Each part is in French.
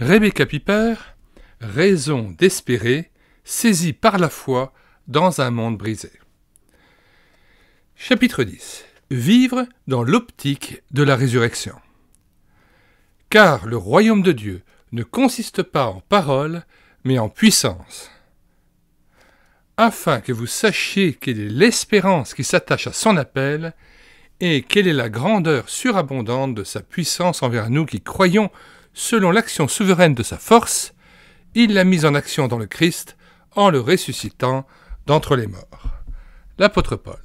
Rebecca Piper, raison d'espérer, saisie par la foi dans un monde brisé. Chapitre 10 Vivre dans l'optique de la résurrection. Car le royaume de Dieu ne consiste pas en paroles, mais en puissance. Afin que vous sachiez quelle est l'espérance qui s'attache à son appel, et quelle est la grandeur surabondante de sa puissance envers nous qui croyons selon l'action souveraine de sa force, il l'a mise en action dans le Christ en le ressuscitant d'entre les morts. L'apôtre Paul.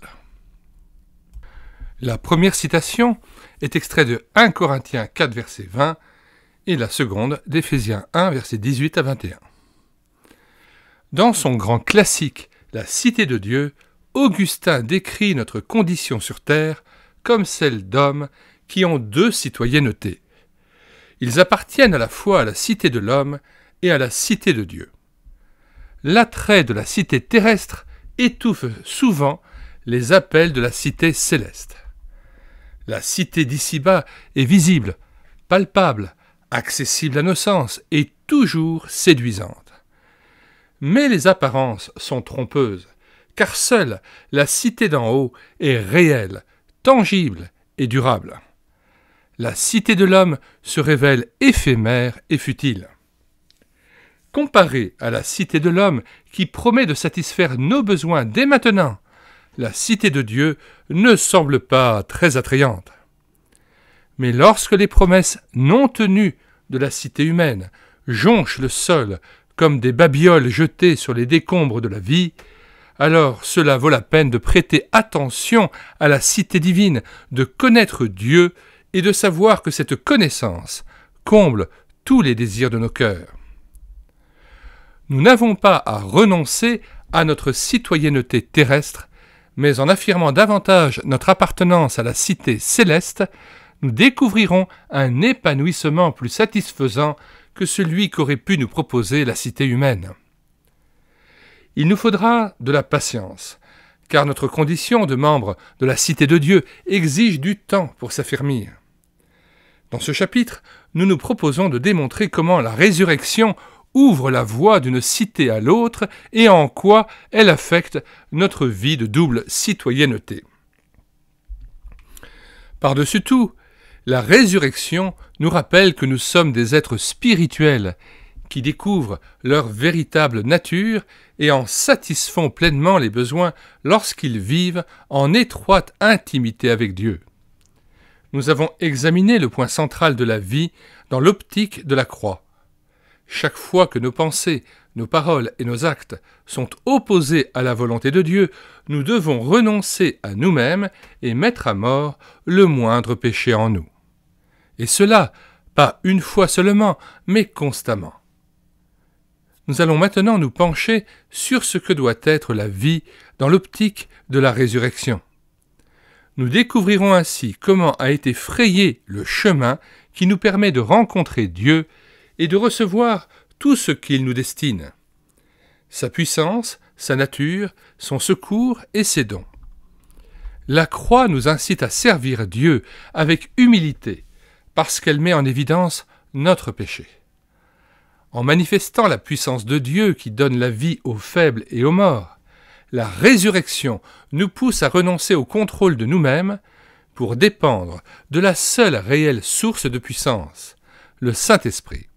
La première citation est extraite de 1 Corinthiens 4 verset 20 et la seconde d'Éphésiens 1 verset 18 à 21. Dans son grand classique La Cité de Dieu, Augustin décrit notre condition sur terre comme celle d'hommes qui ont deux citoyennetés, ils appartiennent à la fois à la cité de l'homme et à la cité de Dieu. L'attrait de la cité terrestre étouffe souvent les appels de la cité céleste. La cité d'ici-bas est visible, palpable, accessible à nos sens et toujours séduisante. Mais les apparences sont trompeuses, car seule la cité d'en haut est réelle, tangible et durable la cité de l'homme se révèle éphémère et futile. Comparée à la cité de l'homme qui promet de satisfaire nos besoins dès maintenant, la cité de Dieu ne semble pas très attrayante. Mais lorsque les promesses non tenues de la cité humaine jonchent le sol comme des babioles jetées sur les décombres de la vie, alors cela vaut la peine de prêter attention à la cité divine, de connaître Dieu et de savoir que cette connaissance comble tous les désirs de nos cœurs. Nous n'avons pas à renoncer à notre citoyenneté terrestre, mais en affirmant davantage notre appartenance à la cité céleste, nous découvrirons un épanouissement plus satisfaisant que celui qu'aurait pu nous proposer la cité humaine. Il nous faudra de la patience, car notre condition de membre de la cité de Dieu exige du temps pour s'affermir. Dans ce chapitre, nous nous proposons de démontrer comment la résurrection ouvre la voie d'une cité à l'autre et en quoi elle affecte notre vie de double citoyenneté. Par-dessus tout, la résurrection nous rappelle que nous sommes des êtres spirituels qui découvrent leur véritable nature et en satisfont pleinement les besoins lorsqu'ils vivent en étroite intimité avec Dieu nous avons examiné le point central de la vie dans l'optique de la croix. Chaque fois que nos pensées, nos paroles et nos actes sont opposés à la volonté de Dieu, nous devons renoncer à nous-mêmes et mettre à mort le moindre péché en nous. Et cela, pas une fois seulement, mais constamment. Nous allons maintenant nous pencher sur ce que doit être la vie dans l'optique de la résurrection. Nous découvrirons ainsi comment a été frayé le chemin qui nous permet de rencontrer Dieu et de recevoir tout ce qu'il nous destine. Sa puissance, sa nature, son secours et ses dons. La croix nous incite à servir Dieu avec humilité, parce qu'elle met en évidence notre péché. En manifestant la puissance de Dieu qui donne la vie aux faibles et aux morts, la résurrection nous pousse à renoncer au contrôle de nous-mêmes pour dépendre de la seule réelle source de puissance, le Saint-Esprit.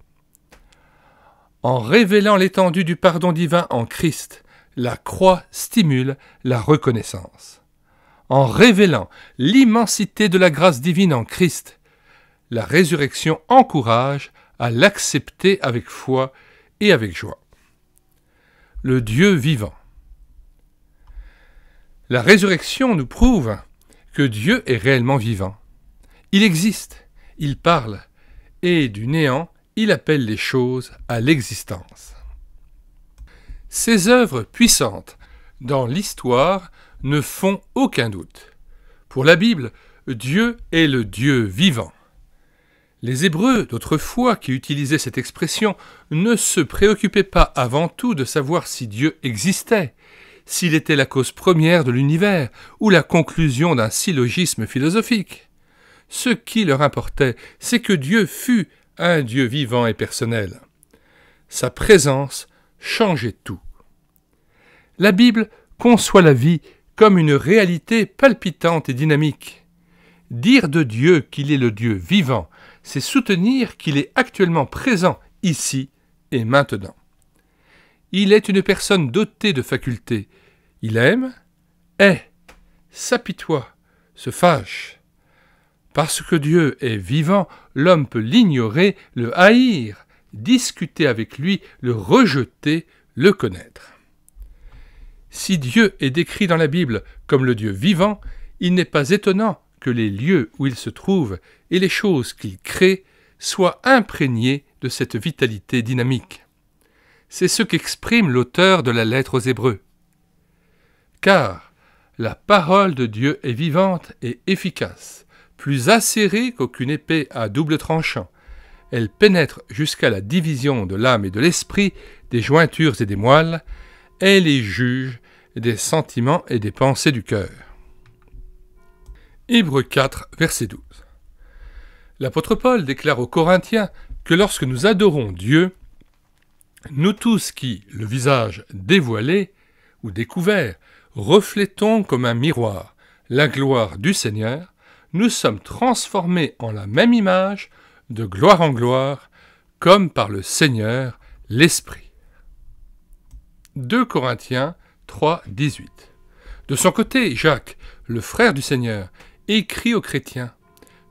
En révélant l'étendue du pardon divin en Christ, la croix stimule la reconnaissance. En révélant l'immensité de la grâce divine en Christ, la résurrection encourage à l'accepter avec foi et avec joie. Le Dieu vivant la résurrection nous prouve que Dieu est réellement vivant. Il existe, il parle, et du néant, il appelle les choses à l'existence. Ces œuvres puissantes dans l'histoire ne font aucun doute. Pour la Bible, Dieu est le Dieu vivant. Les Hébreux d'autrefois qui utilisaient cette expression ne se préoccupaient pas avant tout de savoir si Dieu existait s'il était la cause première de l'univers ou la conclusion d'un syllogisme philosophique. Ce qui leur importait, c'est que Dieu fut un Dieu vivant et personnel. Sa présence changeait tout. La Bible conçoit la vie comme une réalité palpitante et dynamique. Dire de Dieu qu'il est le Dieu vivant, c'est soutenir qu'il est actuellement présent ici et maintenant. Il est une personne dotée de facultés. Il aime, hait, s'apitoie, se fâche. Parce que Dieu est vivant, l'homme peut l'ignorer, le haïr, discuter avec lui, le rejeter, le connaître. Si Dieu est décrit dans la Bible comme le Dieu vivant, il n'est pas étonnant que les lieux où il se trouve et les choses qu'il crée soient imprégnés de cette vitalité dynamique c'est ce qu'exprime l'auteur de la lettre aux Hébreux. Car la parole de Dieu est vivante et efficace, plus acérée qu'aucune épée à double tranchant. Elle pénètre jusqu'à la division de l'âme et de l'esprit, des jointures et des moelles, elle est juge des sentiments et des pensées du cœur. Hébreux 4, verset 12. L'apôtre Paul déclare aux Corinthiens que lorsque nous adorons Dieu, nous tous qui, le visage dévoilé ou découvert, reflétons comme un miroir la gloire du Seigneur, nous sommes transformés en la même image, de gloire en gloire, comme par le Seigneur, l'Esprit. 2 Corinthiens 3, 18. De son côté, Jacques, le frère du Seigneur, écrit aux chrétiens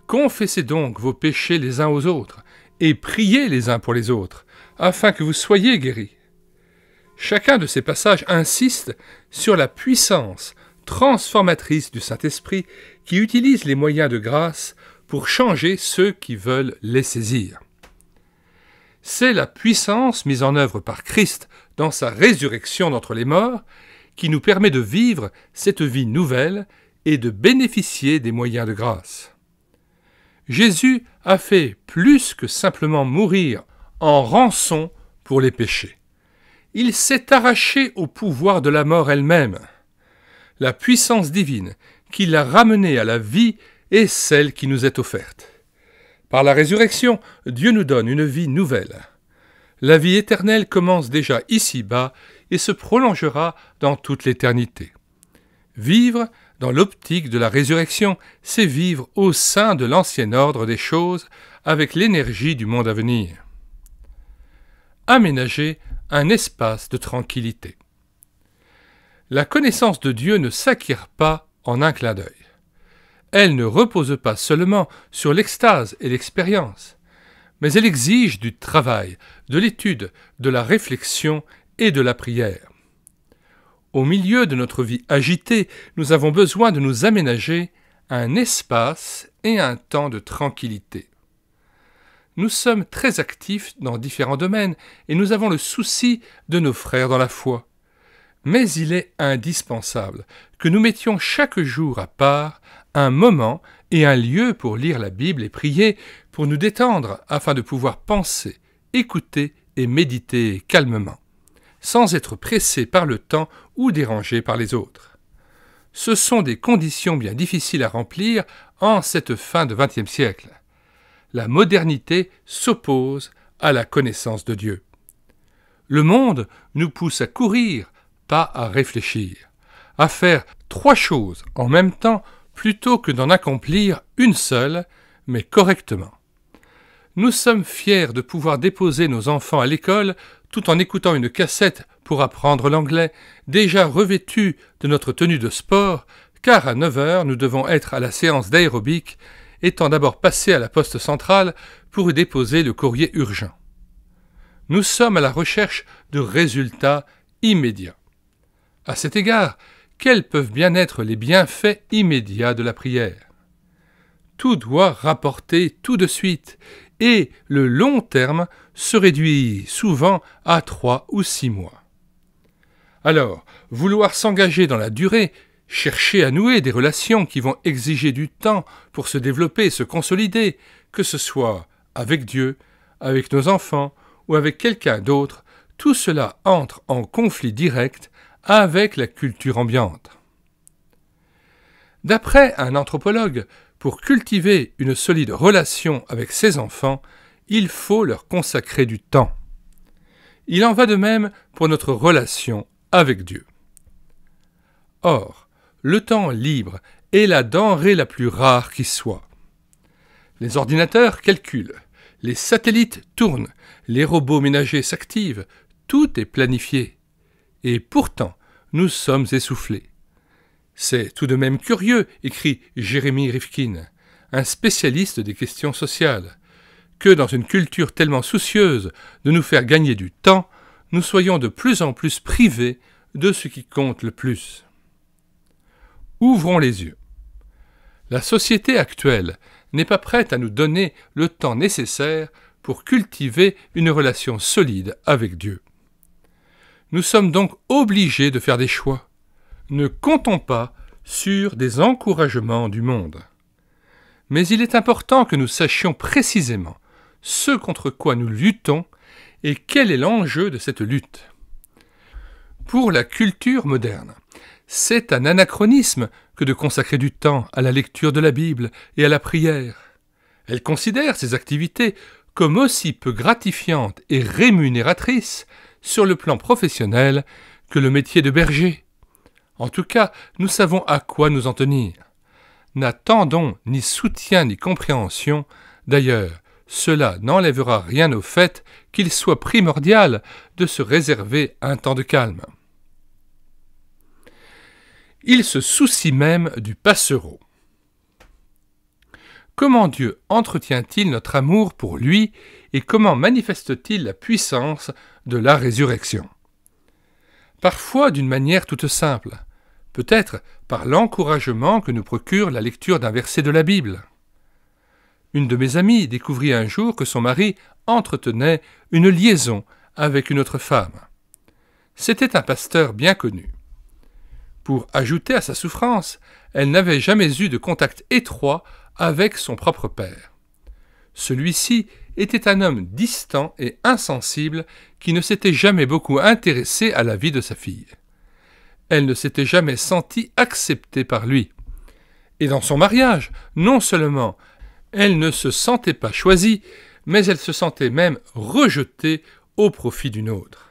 Confessez donc vos péchés les uns aux autres, et priez les uns pour les autres, afin que vous soyez guéris. Chacun de ces passages insiste sur la puissance transformatrice du Saint-Esprit qui utilise les moyens de grâce pour changer ceux qui veulent les saisir. C'est la puissance mise en œuvre par Christ dans sa résurrection d'entre les morts qui nous permet de vivre cette vie nouvelle et de bénéficier des moyens de grâce. Jésus a fait plus que simplement mourir en rançon pour les péchés. Il s'est arraché au pouvoir de la mort elle-même. La puissance divine qui l'a ramené à la vie est celle qui nous est offerte. Par la résurrection, Dieu nous donne une vie nouvelle. La vie éternelle commence déjà ici-bas et se prolongera dans toute l'éternité. Vivre dans l'optique de la résurrection, c'est vivre au sein de l'ancien ordre des choses avec l'énergie du monde à venir aménager un espace de tranquillité. La connaissance de Dieu ne s'acquiert pas en un clin d'œil. Elle ne repose pas seulement sur l'extase et l'expérience, mais elle exige du travail, de l'étude, de la réflexion et de la prière. Au milieu de notre vie agitée, nous avons besoin de nous aménager un espace et un temps de tranquillité nous sommes très actifs dans différents domaines et nous avons le souci de nos frères dans la foi. Mais il est indispensable que nous mettions chaque jour à part un moment et un lieu pour lire la Bible et prier, pour nous détendre afin de pouvoir penser, écouter et méditer calmement, sans être pressé par le temps ou dérangé par les autres. Ce sont des conditions bien difficiles à remplir en cette fin de XXe siècle la modernité s'oppose à la connaissance de Dieu. Le monde nous pousse à courir, pas à réfléchir, à faire trois choses en même temps plutôt que d'en accomplir une seule, mais correctement. Nous sommes fiers de pouvoir déposer nos enfants à l'école tout en écoutant une cassette pour apprendre l'anglais, déjà revêtus de notre tenue de sport, car à 9 heures nous devons être à la séance d'aérobic étant d'abord passé à la poste centrale pour y déposer le courrier urgent. Nous sommes à la recherche de résultats immédiats. À cet égard, quels peuvent bien être les bienfaits immédiats de la prière Tout doit rapporter tout de suite, et le long terme se réduit souvent à trois ou six mois. Alors, vouloir s'engager dans la durée chercher à nouer des relations qui vont exiger du temps pour se développer, se consolider, que ce soit avec Dieu, avec nos enfants ou avec quelqu'un d'autre, tout cela entre en conflit direct avec la culture ambiante. D'après un anthropologue, pour cultiver une solide relation avec ses enfants, il faut leur consacrer du temps. Il en va de même pour notre relation avec Dieu. Or, le temps libre est la denrée la plus rare qui soit. Les ordinateurs calculent, les satellites tournent, les robots ménagers s'activent, tout est planifié. Et pourtant, nous sommes essoufflés. C'est tout de même curieux, écrit Jérémy Rifkin, un spécialiste des questions sociales, que dans une culture tellement soucieuse de nous faire gagner du temps, nous soyons de plus en plus privés de ce qui compte le plus. Ouvrons les yeux. La société actuelle n'est pas prête à nous donner le temps nécessaire pour cultiver une relation solide avec Dieu. Nous sommes donc obligés de faire des choix. Ne comptons pas sur des encouragements du monde. Mais il est important que nous sachions précisément ce contre quoi nous luttons et quel est l'enjeu de cette lutte. Pour la culture moderne, c'est un anachronisme que de consacrer du temps à la lecture de la Bible et à la prière. Elle considère ces activités comme aussi peu gratifiantes et rémunératrices sur le plan professionnel que le métier de berger. En tout cas, nous savons à quoi nous en tenir. N'attendons ni soutien ni compréhension, d'ailleurs, cela n'enlèvera rien au fait qu'il soit primordial de se réserver un temps de calme. Il se soucie même du passereau. Comment Dieu entretient-il notre amour pour lui et comment manifeste-t-il la puissance de la résurrection Parfois d'une manière toute simple, peut-être par l'encouragement que nous procure la lecture d'un verset de la Bible. Une de mes amies découvrit un jour que son mari entretenait une liaison avec une autre femme. C'était un pasteur bien connu. Pour ajouter à sa souffrance, elle n'avait jamais eu de contact étroit avec son propre père. Celui-ci était un homme distant et insensible qui ne s'était jamais beaucoup intéressé à la vie de sa fille. Elle ne s'était jamais sentie acceptée par lui. Et dans son mariage, non seulement elle ne se sentait pas choisie, mais elle se sentait même rejetée au profit d'une autre.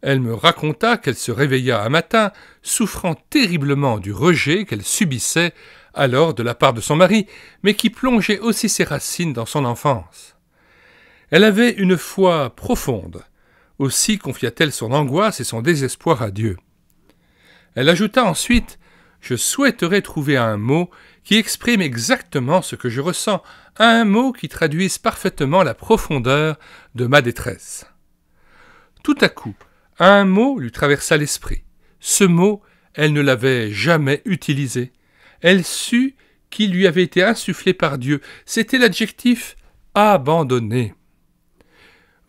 Elle me raconta qu'elle se réveilla un matin, souffrant terriblement du rejet qu'elle subissait alors de la part de son mari, mais qui plongeait aussi ses racines dans son enfance. Elle avait une foi profonde, aussi confia-t-elle son angoisse et son désespoir à Dieu. Elle ajouta ensuite Je souhaiterais trouver un mot qui exprime exactement ce que je ressens, un mot qui traduise parfaitement la profondeur de ma détresse. Tout à coup, un mot lui traversa l'esprit. Ce mot, elle ne l'avait jamais utilisé. Elle sut qu'il lui avait été insufflé par Dieu. C'était l'adjectif abandonné.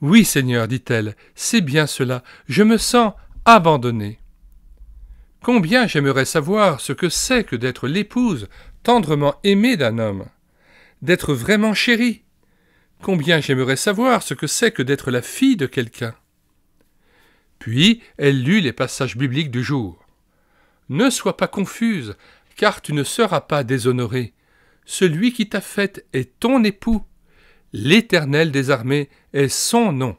Oui, Seigneur, dit-elle, c'est bien cela. Je me sens abandonné. Combien j'aimerais savoir ce que c'est que d'être l'épouse tendrement aimée d'un homme, d'être vraiment chérie. Combien j'aimerais savoir ce que c'est que d'être la fille de quelqu'un. Puis elle lut les passages bibliques du jour. Ne sois pas confuse, car tu ne seras pas déshonoré. Celui qui t'a faite est ton époux. L'Éternel des armées est son nom.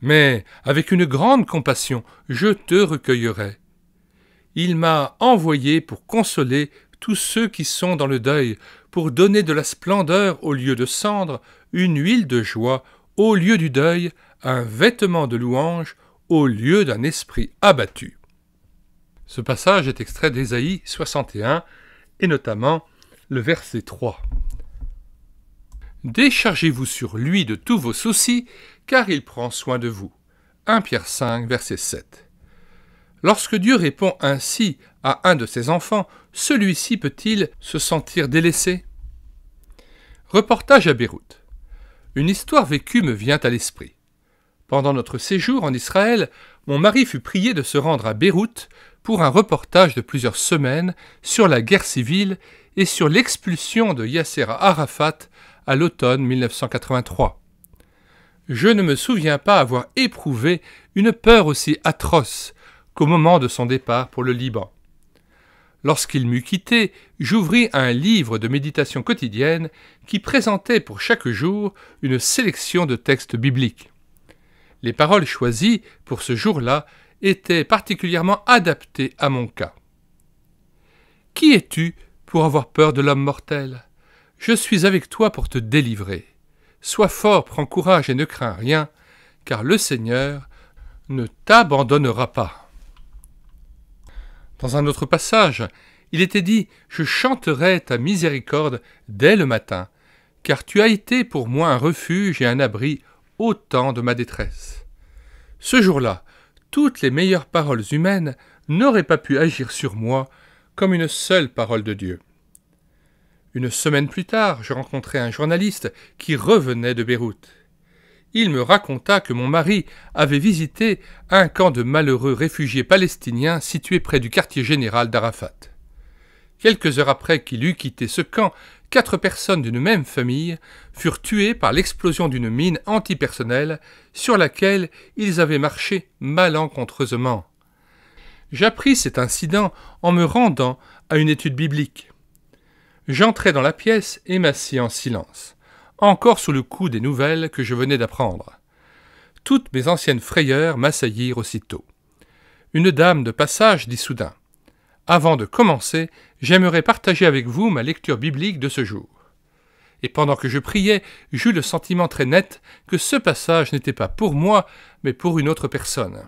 Mais avec une grande compassion, je te recueillerai. Il m'a envoyé pour consoler tous ceux qui sont dans le deuil, pour donner de la splendeur au lieu de cendre, une huile de joie au lieu du deuil, un vêtement de louange au lieu d'un esprit abattu. Ce passage est extrait d'Ésaïe 61 et notamment le verset 3. Déchargez-vous sur lui de tous vos soucis, car il prend soin de vous. 1 Pierre 5, verset 7. Lorsque Dieu répond ainsi à un de ses enfants, celui-ci peut-il se sentir délaissé Reportage à Beyrouth. Une histoire vécue me vient à l'esprit. Pendant notre séjour en Israël, mon mari fut prié de se rendre à Beyrouth pour un reportage de plusieurs semaines sur la guerre civile et sur l'expulsion de Yasser Arafat à l'automne 1983. Je ne me souviens pas avoir éprouvé une peur aussi atroce qu'au moment de son départ pour le Liban. Lorsqu'il m'eut quitté, j'ouvris un livre de méditation quotidienne qui présentait pour chaque jour une sélection de textes bibliques. Les paroles choisies pour ce jour-là étaient particulièrement adaptées à mon cas. Qui es-tu pour avoir peur de l'homme mortel Je suis avec toi pour te délivrer. Sois fort, prends courage et ne crains rien, car le Seigneur ne t'abandonnera pas. Dans un autre passage, il était dit Je chanterai ta miséricorde dès le matin, car tu as été pour moi un refuge et un abri Autant de ma détresse. Ce jour-là, toutes les meilleures paroles humaines n'auraient pas pu agir sur moi comme une seule parole de Dieu. Une semaine plus tard, je rencontrai un journaliste qui revenait de Beyrouth. Il me raconta que mon mari avait visité un camp de malheureux réfugiés palestiniens situé près du quartier général d'Arafat. Quelques heures après qu'il eut quitté ce camp, quatre personnes d'une même famille furent tuées par l'explosion d'une mine antipersonnelle sur laquelle ils avaient marché malencontreusement. J'appris cet incident en me rendant à une étude biblique. J'entrai dans la pièce et m'assis en silence, encore sous le coup des nouvelles que je venais d'apprendre. Toutes mes anciennes frayeurs m'assaillirent aussitôt. Une dame de passage dit soudain avant de commencer, j'aimerais partager avec vous ma lecture biblique de ce jour. Et pendant que je priais, j'eus le sentiment très net que ce passage n'était pas pour moi, mais pour une autre personne.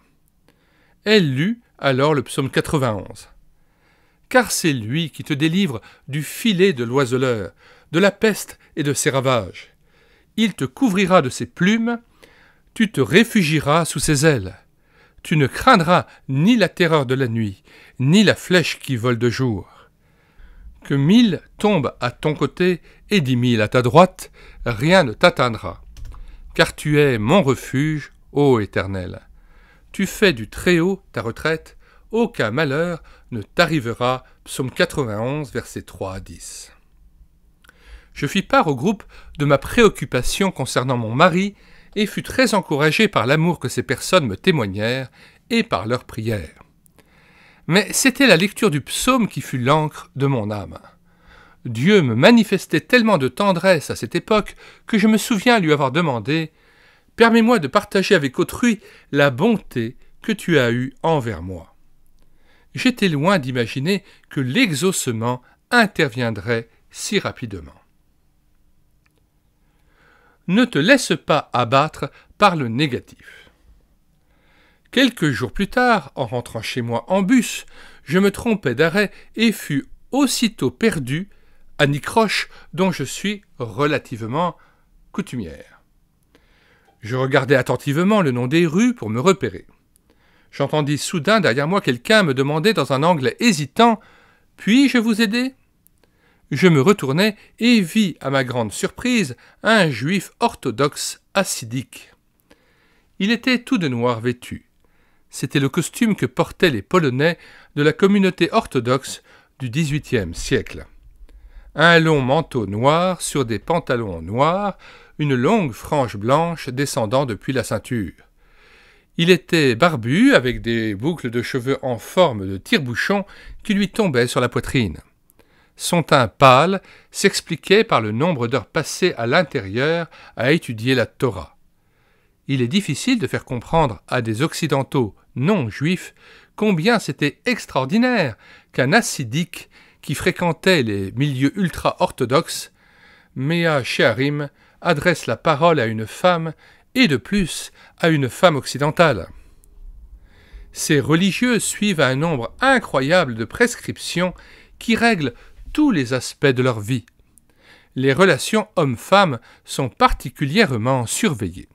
Elle lut alors le psaume 91. Car c'est lui qui te délivre du filet de l'oiseleur, de la peste et de ses ravages. Il te couvrira de ses plumes, tu te réfugieras sous ses ailes. Tu ne craindras ni la terreur de la nuit, ni la flèche qui vole de jour. Que mille tombent à ton côté et dix mille à ta droite, rien ne t'atteindra. Car tu es mon refuge, ô Éternel. Tu fais du Très-Haut ta retraite, aucun malheur ne t'arrivera. Psaume 91, versets 3 à 10. Je fis part au groupe de ma préoccupation concernant mon mari et fut très encouragé par l'amour que ces personnes me témoignèrent et par leurs prières. Mais c'était la lecture du psaume qui fut l'encre de mon âme. Dieu me manifestait tellement de tendresse à cette époque que je me souviens lui avoir demandé Permets-moi de partager avec autrui la bonté que tu as eue envers moi. J'étais loin d'imaginer que l'exaucement interviendrait si rapidement ne te laisse pas abattre par le négatif. Quelques jours plus tard, en rentrant chez moi en bus, je me trompais d'arrêt et fus aussitôt perdu à Nicroche, dont je suis relativement coutumière. Je regardais attentivement le nom des rues pour me repérer. J'entendis soudain derrière moi quelqu'un me demander dans un anglais hésitant Puis-je vous aider je me retournai et vis, à ma grande surprise, un juif orthodoxe assidique. Il était tout de noir vêtu. C'était le costume que portaient les Polonais de la communauté orthodoxe du XVIIIe siècle. Un long manteau noir sur des pantalons noirs, une longue frange blanche descendant depuis la ceinture. Il était barbu avec des boucles de cheveux en forme de tire-bouchon qui lui tombaient sur la poitrine son teint pâle s'expliquait par le nombre d'heures passées à l'intérieur à étudier la Torah. Il est difficile de faire comprendre à des Occidentaux non juifs combien c'était extraordinaire qu'un assidique qui fréquentait les milieux ultra-orthodoxes, Mea Shearim, adresse la parole à une femme et de plus à une femme occidentale. Ces religieux suivent un nombre incroyable de prescriptions qui règlent tous les aspects de leur vie. Les relations hommes-femmes sont particulièrement surveillées.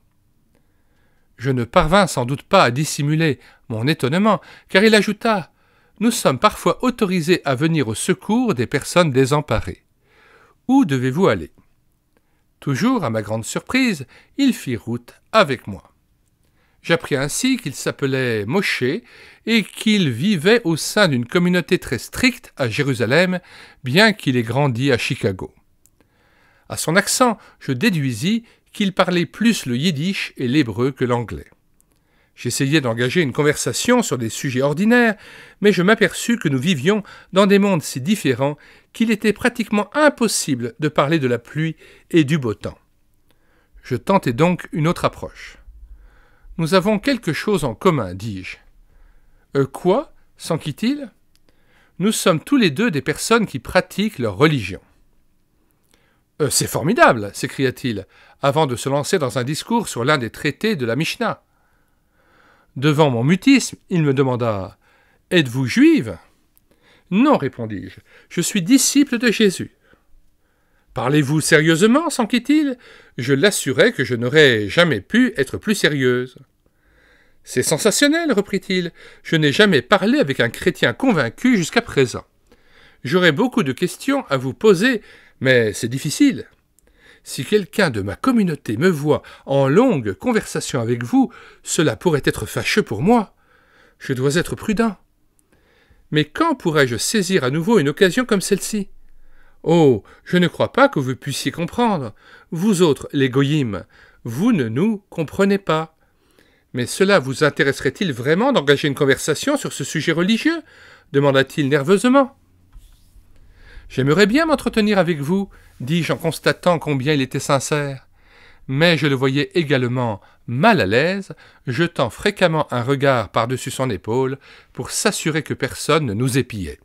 Je ne parvins sans doute pas à dissimuler mon étonnement, car il ajouta Nous sommes parfois autorisés à venir au secours des personnes désemparées. Où devez-vous aller Toujours à ma grande surprise, il fit route avec moi. J'appris ainsi qu'il s'appelait Moshe et qu'il vivait au sein d'une communauté très stricte à Jérusalem, bien qu'il ait grandi à Chicago. À son accent, je déduisis qu'il parlait plus le yiddish et l'hébreu que l'anglais. J'essayais d'engager une conversation sur des sujets ordinaires, mais je m'aperçus que nous vivions dans des mondes si différents qu'il était pratiquement impossible de parler de la pluie et du beau temps. Je tentai donc une autre approche. Nous avons quelque chose en commun, dis-je. Euh, quoi s'enquit-il Nous sommes tous les deux des personnes qui pratiquent leur religion. Euh, c'est formidable s'écria-t-il, avant de se lancer dans un discours sur l'un des traités de la Mishnah. Devant mon mutisme, il me demanda Êtes-vous juive Non, répondis-je, je suis disciple de Jésus. Parlez-vous sérieusement s'enquit-il Je l'assurais que je n'aurais jamais pu être plus sérieuse. C'est sensationnel, reprit-il. Je n'ai jamais parlé avec un chrétien convaincu jusqu'à présent. J'aurais beaucoup de questions à vous poser, mais c'est difficile. Si quelqu'un de ma communauté me voit en longue conversation avec vous, cela pourrait être fâcheux pour moi. Je dois être prudent. Mais quand pourrais-je saisir à nouveau une occasion comme celle-ci Oh. Je ne crois pas que vous puissiez comprendre. Vous autres, les goyim, vous ne nous comprenez pas. Mais cela vous intéresserait il vraiment d'engager une conversation sur ce sujet religieux? demanda t-il nerveusement. J'aimerais bien m'entretenir avec vous, dis-je en constatant combien il était sincère. Mais je le voyais également mal à l'aise, jetant fréquemment un regard par-dessus son épaule pour s'assurer que personne ne nous épiait.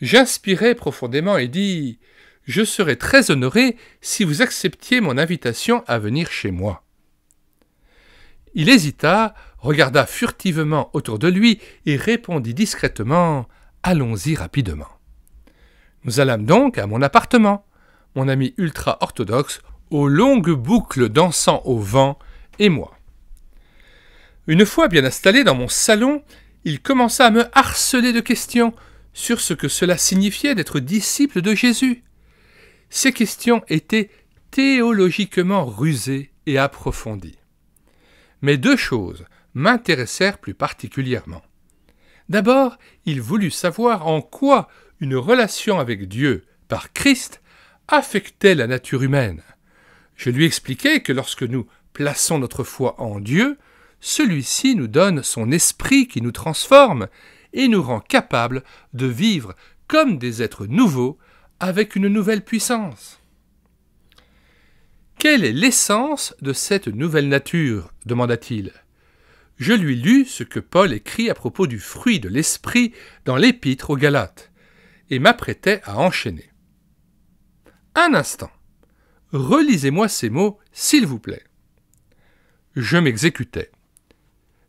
J'inspirai profondément et dis Je serais très honoré si vous acceptiez mon invitation à venir chez moi. Il hésita, regarda furtivement autour de lui et répondit discrètement Allons-y rapidement. Nous allâmes donc à mon appartement. Mon ami ultra-orthodoxe, aux longues boucles dansant au vent, et moi. Une fois bien installé dans mon salon, il commença à me harceler de questions sur ce que cela signifiait d'être disciple de Jésus. Ces questions étaient théologiquement rusées et approfondies. Mais deux choses m'intéressèrent plus particulièrement. D'abord, il voulut savoir en quoi une relation avec Dieu par Christ affectait la nature humaine. Je lui expliquai que lorsque nous plaçons notre foi en Dieu, celui-ci nous donne son esprit qui nous transforme et nous rend capables de vivre comme des êtres nouveaux avec une nouvelle puissance. Quelle est l'essence de cette nouvelle nature demanda-t-il. Je lui lus ce que Paul écrit à propos du fruit de l'esprit dans l'épître aux Galates, et m'apprêtais à enchaîner. Un instant. Relisez-moi ces mots, s'il vous plaît. Je m'exécutai.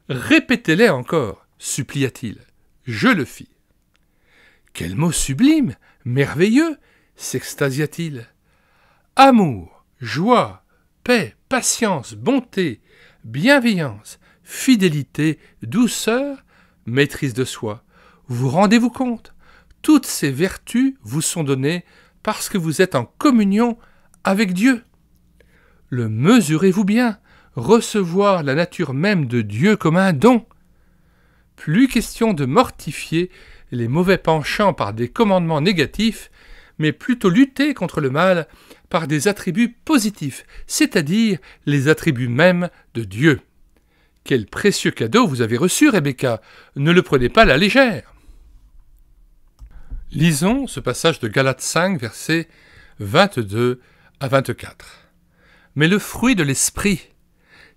Répétez-les encore, supplia-t-il. Je le fis. Quel mot sublime, merveilleux, s'extasia-t-il. Amour, joie, paix, patience, bonté, bienveillance, fidélité, douceur, maîtrise de soi. Vous rendez-vous compte Toutes ces vertus vous sont données parce que vous êtes en communion avec Dieu. Le mesurez-vous bien Recevoir la nature même de Dieu comme un don plus question de mortifier les mauvais penchants par des commandements négatifs, mais plutôt lutter contre le mal par des attributs positifs, c'est-à-dire les attributs mêmes de Dieu. Quel précieux cadeau vous avez reçu, Rebecca. Ne le prenez pas à la légère. Lisons ce passage de Galates 5, versets 22 à 24. Mais le fruit de l'esprit,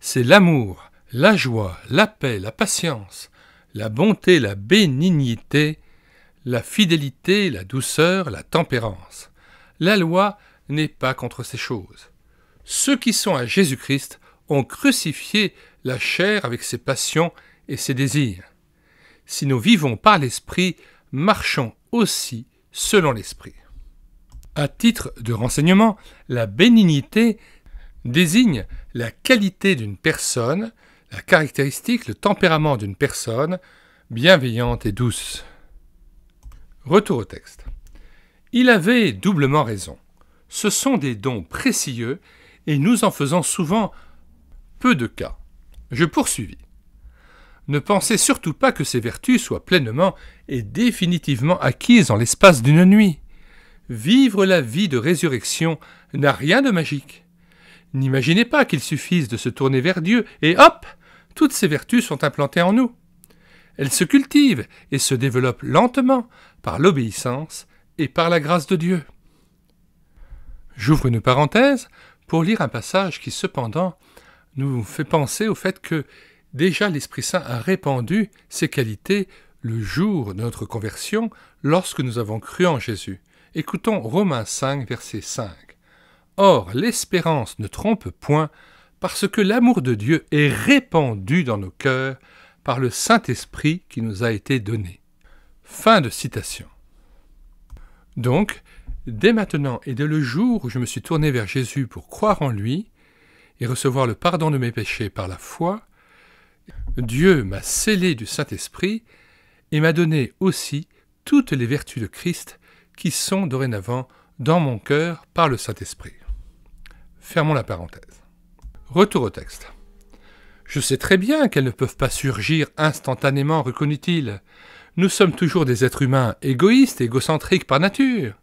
c'est l'amour, la joie, la paix, la patience, la bonté, la bénignité, la fidélité, la douceur, la tempérance. La loi n'est pas contre ces choses. Ceux qui sont à Jésus-Christ ont crucifié la chair avec ses passions et ses désirs. Si nous vivons par l'Esprit, marchons aussi selon l'Esprit. À titre de renseignement, la bénignité désigne la qualité d'une personne la caractéristique, le tempérament d'une personne bienveillante et douce. Retour au texte. Il avait doublement raison. Ce sont des dons précieux et nous en faisons souvent peu de cas. Je poursuivis. Ne pensez surtout pas que ces vertus soient pleinement et définitivement acquises en l'espace d'une nuit. Vivre la vie de résurrection n'a rien de magique. N'imaginez pas qu'il suffise de se tourner vers Dieu et hop, toutes ces vertus sont implantées en nous. Elles se cultivent et se développent lentement par l'obéissance et par la grâce de Dieu. J'ouvre une parenthèse pour lire un passage qui cependant nous fait penser au fait que déjà l'Esprit Saint a répandu ses qualités le jour de notre conversion lorsque nous avons cru en Jésus. Écoutons Romains 5, verset 5. Or l'espérance ne trompe point, parce que l'amour de Dieu est répandu dans nos cœurs par le Saint-Esprit qui nous a été donné. Fin de citation. Donc, dès maintenant et dès le jour où je me suis tourné vers Jésus pour croire en lui et recevoir le pardon de mes péchés par la foi, Dieu m'a scellé du Saint-Esprit et m'a donné aussi toutes les vertus de Christ qui sont dorénavant dans mon cœur par le Saint-Esprit. Fermons la parenthèse. Retour au texte. Je sais très bien qu'elles ne peuvent pas surgir instantanément, reconnut-il. Nous sommes toujours des êtres humains égoïstes, et égocentriques par nature.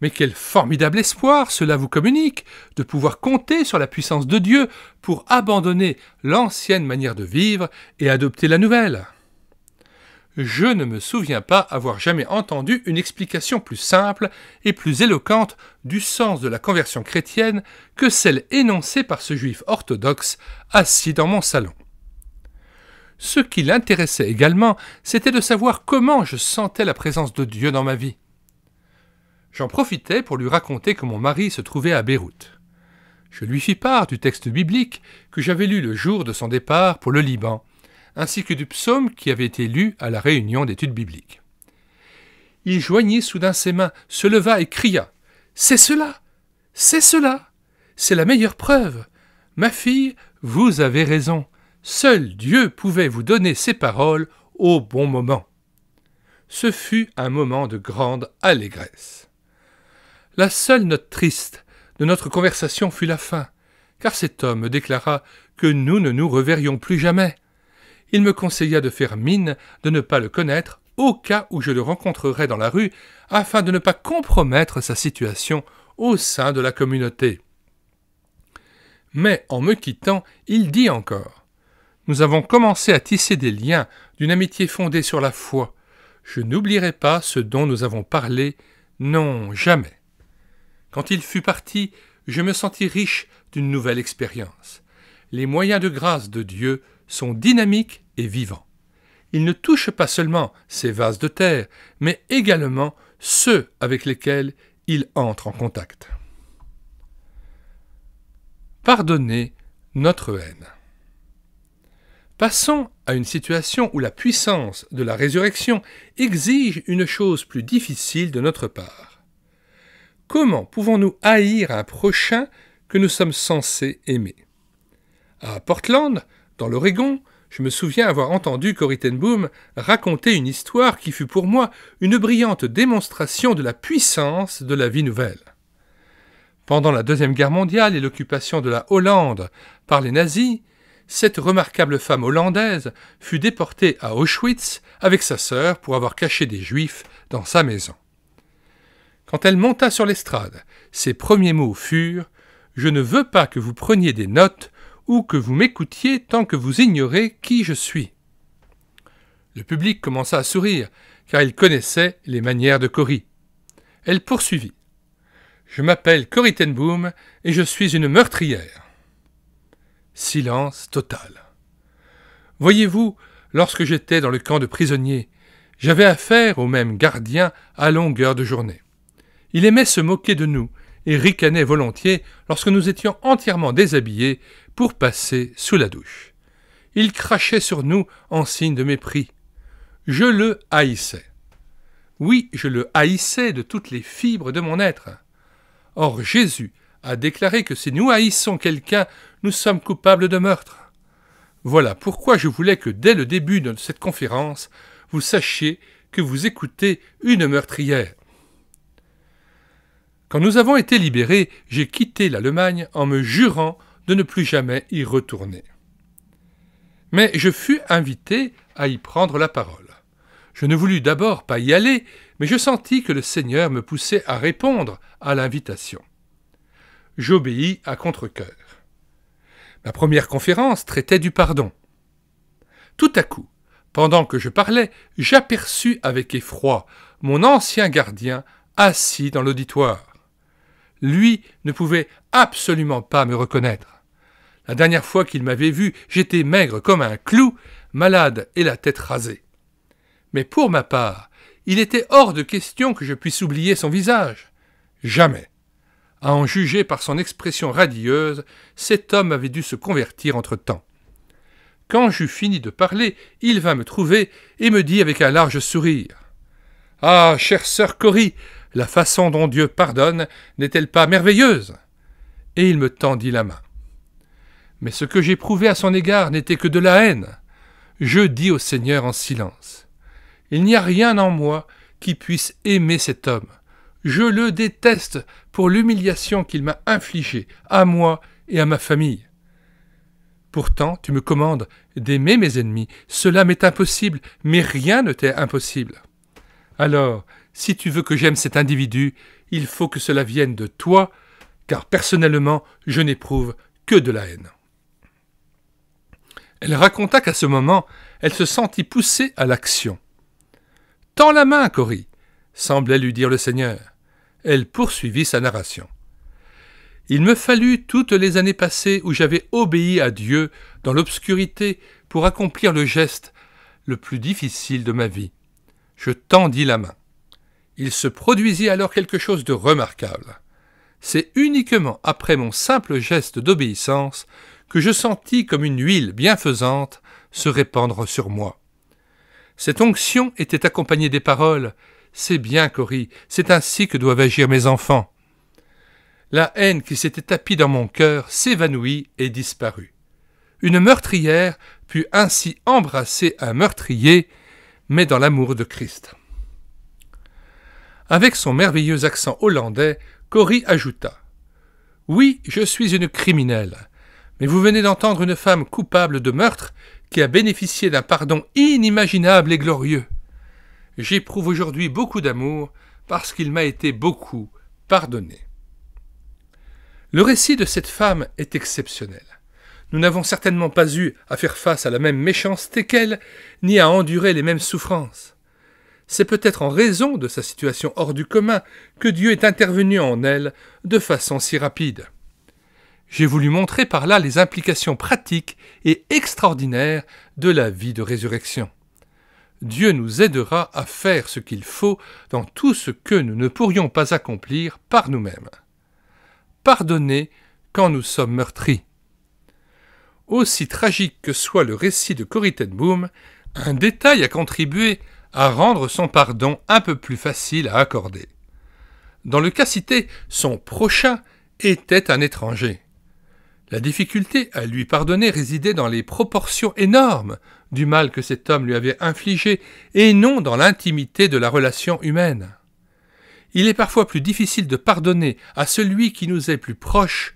Mais quel formidable espoir cela vous communique de pouvoir compter sur la puissance de Dieu pour abandonner l'ancienne manière de vivre et adopter la nouvelle je ne me souviens pas avoir jamais entendu une explication plus simple et plus éloquente du sens de la conversion chrétienne que celle énoncée par ce juif orthodoxe assis dans mon salon. Ce qui l'intéressait également, c'était de savoir comment je sentais la présence de Dieu dans ma vie. J'en profitais pour lui raconter que mon mari se trouvait à Beyrouth. Je lui fis part du texte biblique que j'avais lu le jour de son départ pour le Liban, ainsi que du psaume qui avait été lu à la réunion d'études bibliques. Il joignit soudain ses mains, se leva et cria C'est cela C'est cela C'est la meilleure preuve Ma fille, vous avez raison. Seul Dieu pouvait vous donner ces paroles au bon moment. Ce fut un moment de grande allégresse. La seule note triste de notre conversation fut la fin, car cet homme déclara que nous ne nous reverrions plus jamais, il me conseilla de faire mine de ne pas le connaître au cas où je le rencontrerais dans la rue, afin de ne pas compromettre sa situation au sein de la communauté. Mais en me quittant, il dit encore Nous avons commencé à tisser des liens d'une amitié fondée sur la foi. Je n'oublierai pas ce dont nous avons parlé, non jamais. Quand il fut parti, je me sentis riche d'une nouvelle expérience. Les moyens de grâce de Dieu sont dynamiques vivant. Il ne touche pas seulement ses vases de terre, mais également ceux avec lesquels il entre en contact. Pardonnez notre haine. Passons à une situation où la puissance de la résurrection exige une chose plus difficile de notre part. Comment pouvons-nous haïr un prochain que nous sommes censés aimer À Portland, dans l'Oregon, je me souviens avoir entendu Coritenboom raconter une histoire qui fut pour moi une brillante démonstration de la puissance de la vie nouvelle. Pendant la Deuxième Guerre mondiale et l'occupation de la Hollande par les nazis, cette remarquable femme hollandaise fut déportée à Auschwitz avec sa sœur pour avoir caché des juifs dans sa maison. Quand elle monta sur l'estrade, ses premiers mots furent Je ne veux pas que vous preniez des notes ou que vous m'écoutiez tant que vous ignorez qui je suis. Le public commença à sourire, car il connaissait les manières de Cory. Elle poursuivit. Je m'appelle Cory Tenboom et je suis une meurtrière. Silence total. Voyez-vous, lorsque j'étais dans le camp de prisonniers, j'avais affaire au même gardien à longueur de journée. Il aimait se moquer de nous et ricanait volontiers lorsque nous étions entièrement déshabillés pour passer sous la douche. Il crachait sur nous en signe de mépris. Je le haïssais. Oui, je le haïssais de toutes les fibres de mon être. Or Jésus a déclaré que si nous haïssons quelqu'un, nous sommes coupables de meurtre. Voilà pourquoi je voulais que dès le début de cette conférence, vous sachiez que vous écoutez une meurtrière. Quand nous avons été libérés, j'ai quitté l'Allemagne en me jurant de ne plus jamais y retourner. Mais je fus invité à y prendre la parole. Je ne voulus d'abord pas y aller, mais je sentis que le Seigneur me poussait à répondre à l'invitation. J'obéis à contre coeur Ma première conférence traitait du pardon. Tout à coup, pendant que je parlais, j'aperçus avec effroi mon ancien gardien assis dans l'auditoire. Lui ne pouvait absolument pas me reconnaître. La dernière fois qu'il m'avait vu, j'étais maigre comme un clou, malade et la tête rasée. Mais pour ma part, il était hors de question que je puisse oublier son visage. Jamais. À en juger par son expression radieuse, cet homme avait dû se convertir entre-temps. Quand j'eus fini de parler, il vint me trouver et me dit avec un large sourire Ah, chère sœur Corrie la façon dont Dieu pardonne n'est-elle pas merveilleuse Et il me tendit la main. Mais ce que j'éprouvais à son égard n'était que de la haine. Je dis au Seigneur en silence. Il n'y a rien en moi qui puisse aimer cet homme. Je le déteste pour l'humiliation qu'il m'a infligée à moi et à ma famille. Pourtant, tu me commandes d'aimer mes ennemis. Cela m'est impossible, mais rien ne t'est impossible. Alors, si tu veux que j'aime cet individu, il faut que cela vienne de toi, car personnellement, je n'éprouve que de la haine. Elle raconta qu'à ce moment, elle se sentit poussée à l'action. Tends la main, Cory, semblait lui dire le Seigneur. Elle poursuivit sa narration. Il me fallut toutes les années passées où j'avais obéi à Dieu dans l'obscurité pour accomplir le geste le plus difficile de ma vie. Je tendis la main. Il se produisit alors quelque chose de remarquable. C'est uniquement après mon simple geste d'obéissance que je sentis comme une huile bienfaisante se répandre sur moi. Cette onction était accompagnée des paroles C'est bien, Cory, c'est ainsi que doivent agir mes enfants. La haine qui s'était tapie dans mon cœur s'évanouit et disparut. Une meurtrière put ainsi embrasser un meurtrier, mais dans l'amour de Christ. Avec son merveilleux accent hollandais, Cory ajouta Oui, je suis une criminelle, mais vous venez d'entendre une femme coupable de meurtre qui a bénéficié d'un pardon inimaginable et glorieux. J'éprouve aujourd'hui beaucoup d'amour parce qu'il m'a été beaucoup pardonné. Le récit de cette femme est exceptionnel. Nous n'avons certainement pas eu à faire face à la même méchanceté qu'elle, ni à endurer les mêmes souffrances c'est peut-être en raison de sa situation hors du commun que Dieu est intervenu en elle de façon si rapide. J'ai voulu montrer par là les implications pratiques et extraordinaires de la vie de résurrection. Dieu nous aidera à faire ce qu'il faut dans tout ce que nous ne pourrions pas accomplir par nous-mêmes. Pardonnez quand nous sommes meurtris. Aussi tragique que soit le récit de Corrie un détail a contribué à rendre son pardon un peu plus facile à accorder. Dans le cas cité, son prochain était un étranger. La difficulté à lui pardonner résidait dans les proportions énormes du mal que cet homme lui avait infligé et non dans l'intimité de la relation humaine. Il est parfois plus difficile de pardonner à celui qui nous est plus proche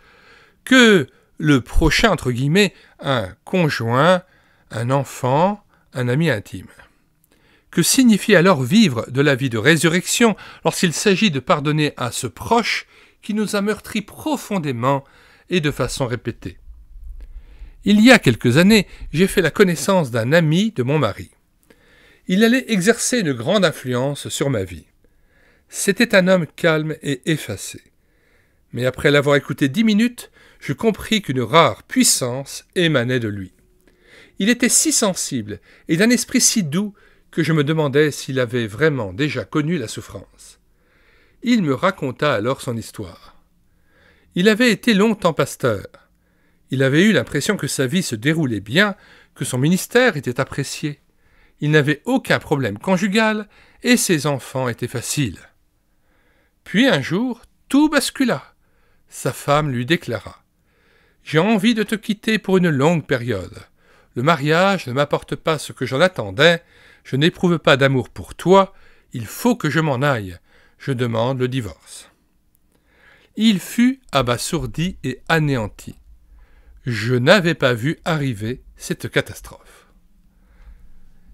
que le prochain, entre guillemets, un conjoint, un enfant, un ami intime. Que signifie alors vivre de la vie de résurrection lorsqu'il s'agit de pardonner à ce proche qui nous a meurtri profondément et de façon répétée Il y a quelques années, j'ai fait la connaissance d'un ami de mon mari. Il allait exercer une grande influence sur ma vie. C'était un homme calme et effacé. Mais après l'avoir écouté dix minutes, je compris qu'une rare puissance émanait de lui. Il était si sensible et d'un esprit si doux que je me demandais s'il avait vraiment déjà connu la souffrance. Il me raconta alors son histoire. Il avait été longtemps pasteur. Il avait eu l'impression que sa vie se déroulait bien, que son ministère était apprécié. Il n'avait aucun problème conjugal et ses enfants étaient faciles. Puis un jour, tout bascula. Sa femme lui déclara J'ai envie de te quitter pour une longue période. Le mariage ne m'apporte pas ce que j'en attendais je n'éprouve pas d'amour pour toi, il faut que je m'en aille, je demande le divorce. Il fut abasourdi et anéanti. Je n'avais pas vu arriver cette catastrophe.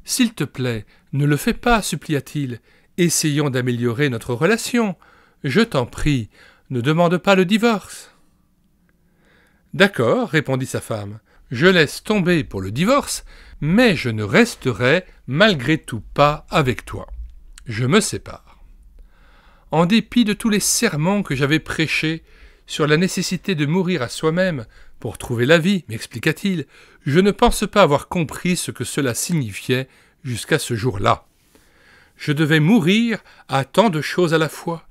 S'il te plaît, ne le fais pas, supplia-t-il, essayons d'améliorer notre relation. Je t'en prie, ne demande pas le divorce. D'accord, répondit sa femme, je laisse tomber pour le divorce, mais je ne resterai malgré tout pas avec toi. Je me sépare. En dépit de tous les sermons que j'avais prêchés sur la nécessité de mourir à soi-même pour trouver la vie, m'expliqua-t-il, je ne pense pas avoir compris ce que cela signifiait jusqu'à ce jour-là. Je devais mourir à tant de choses à la fois,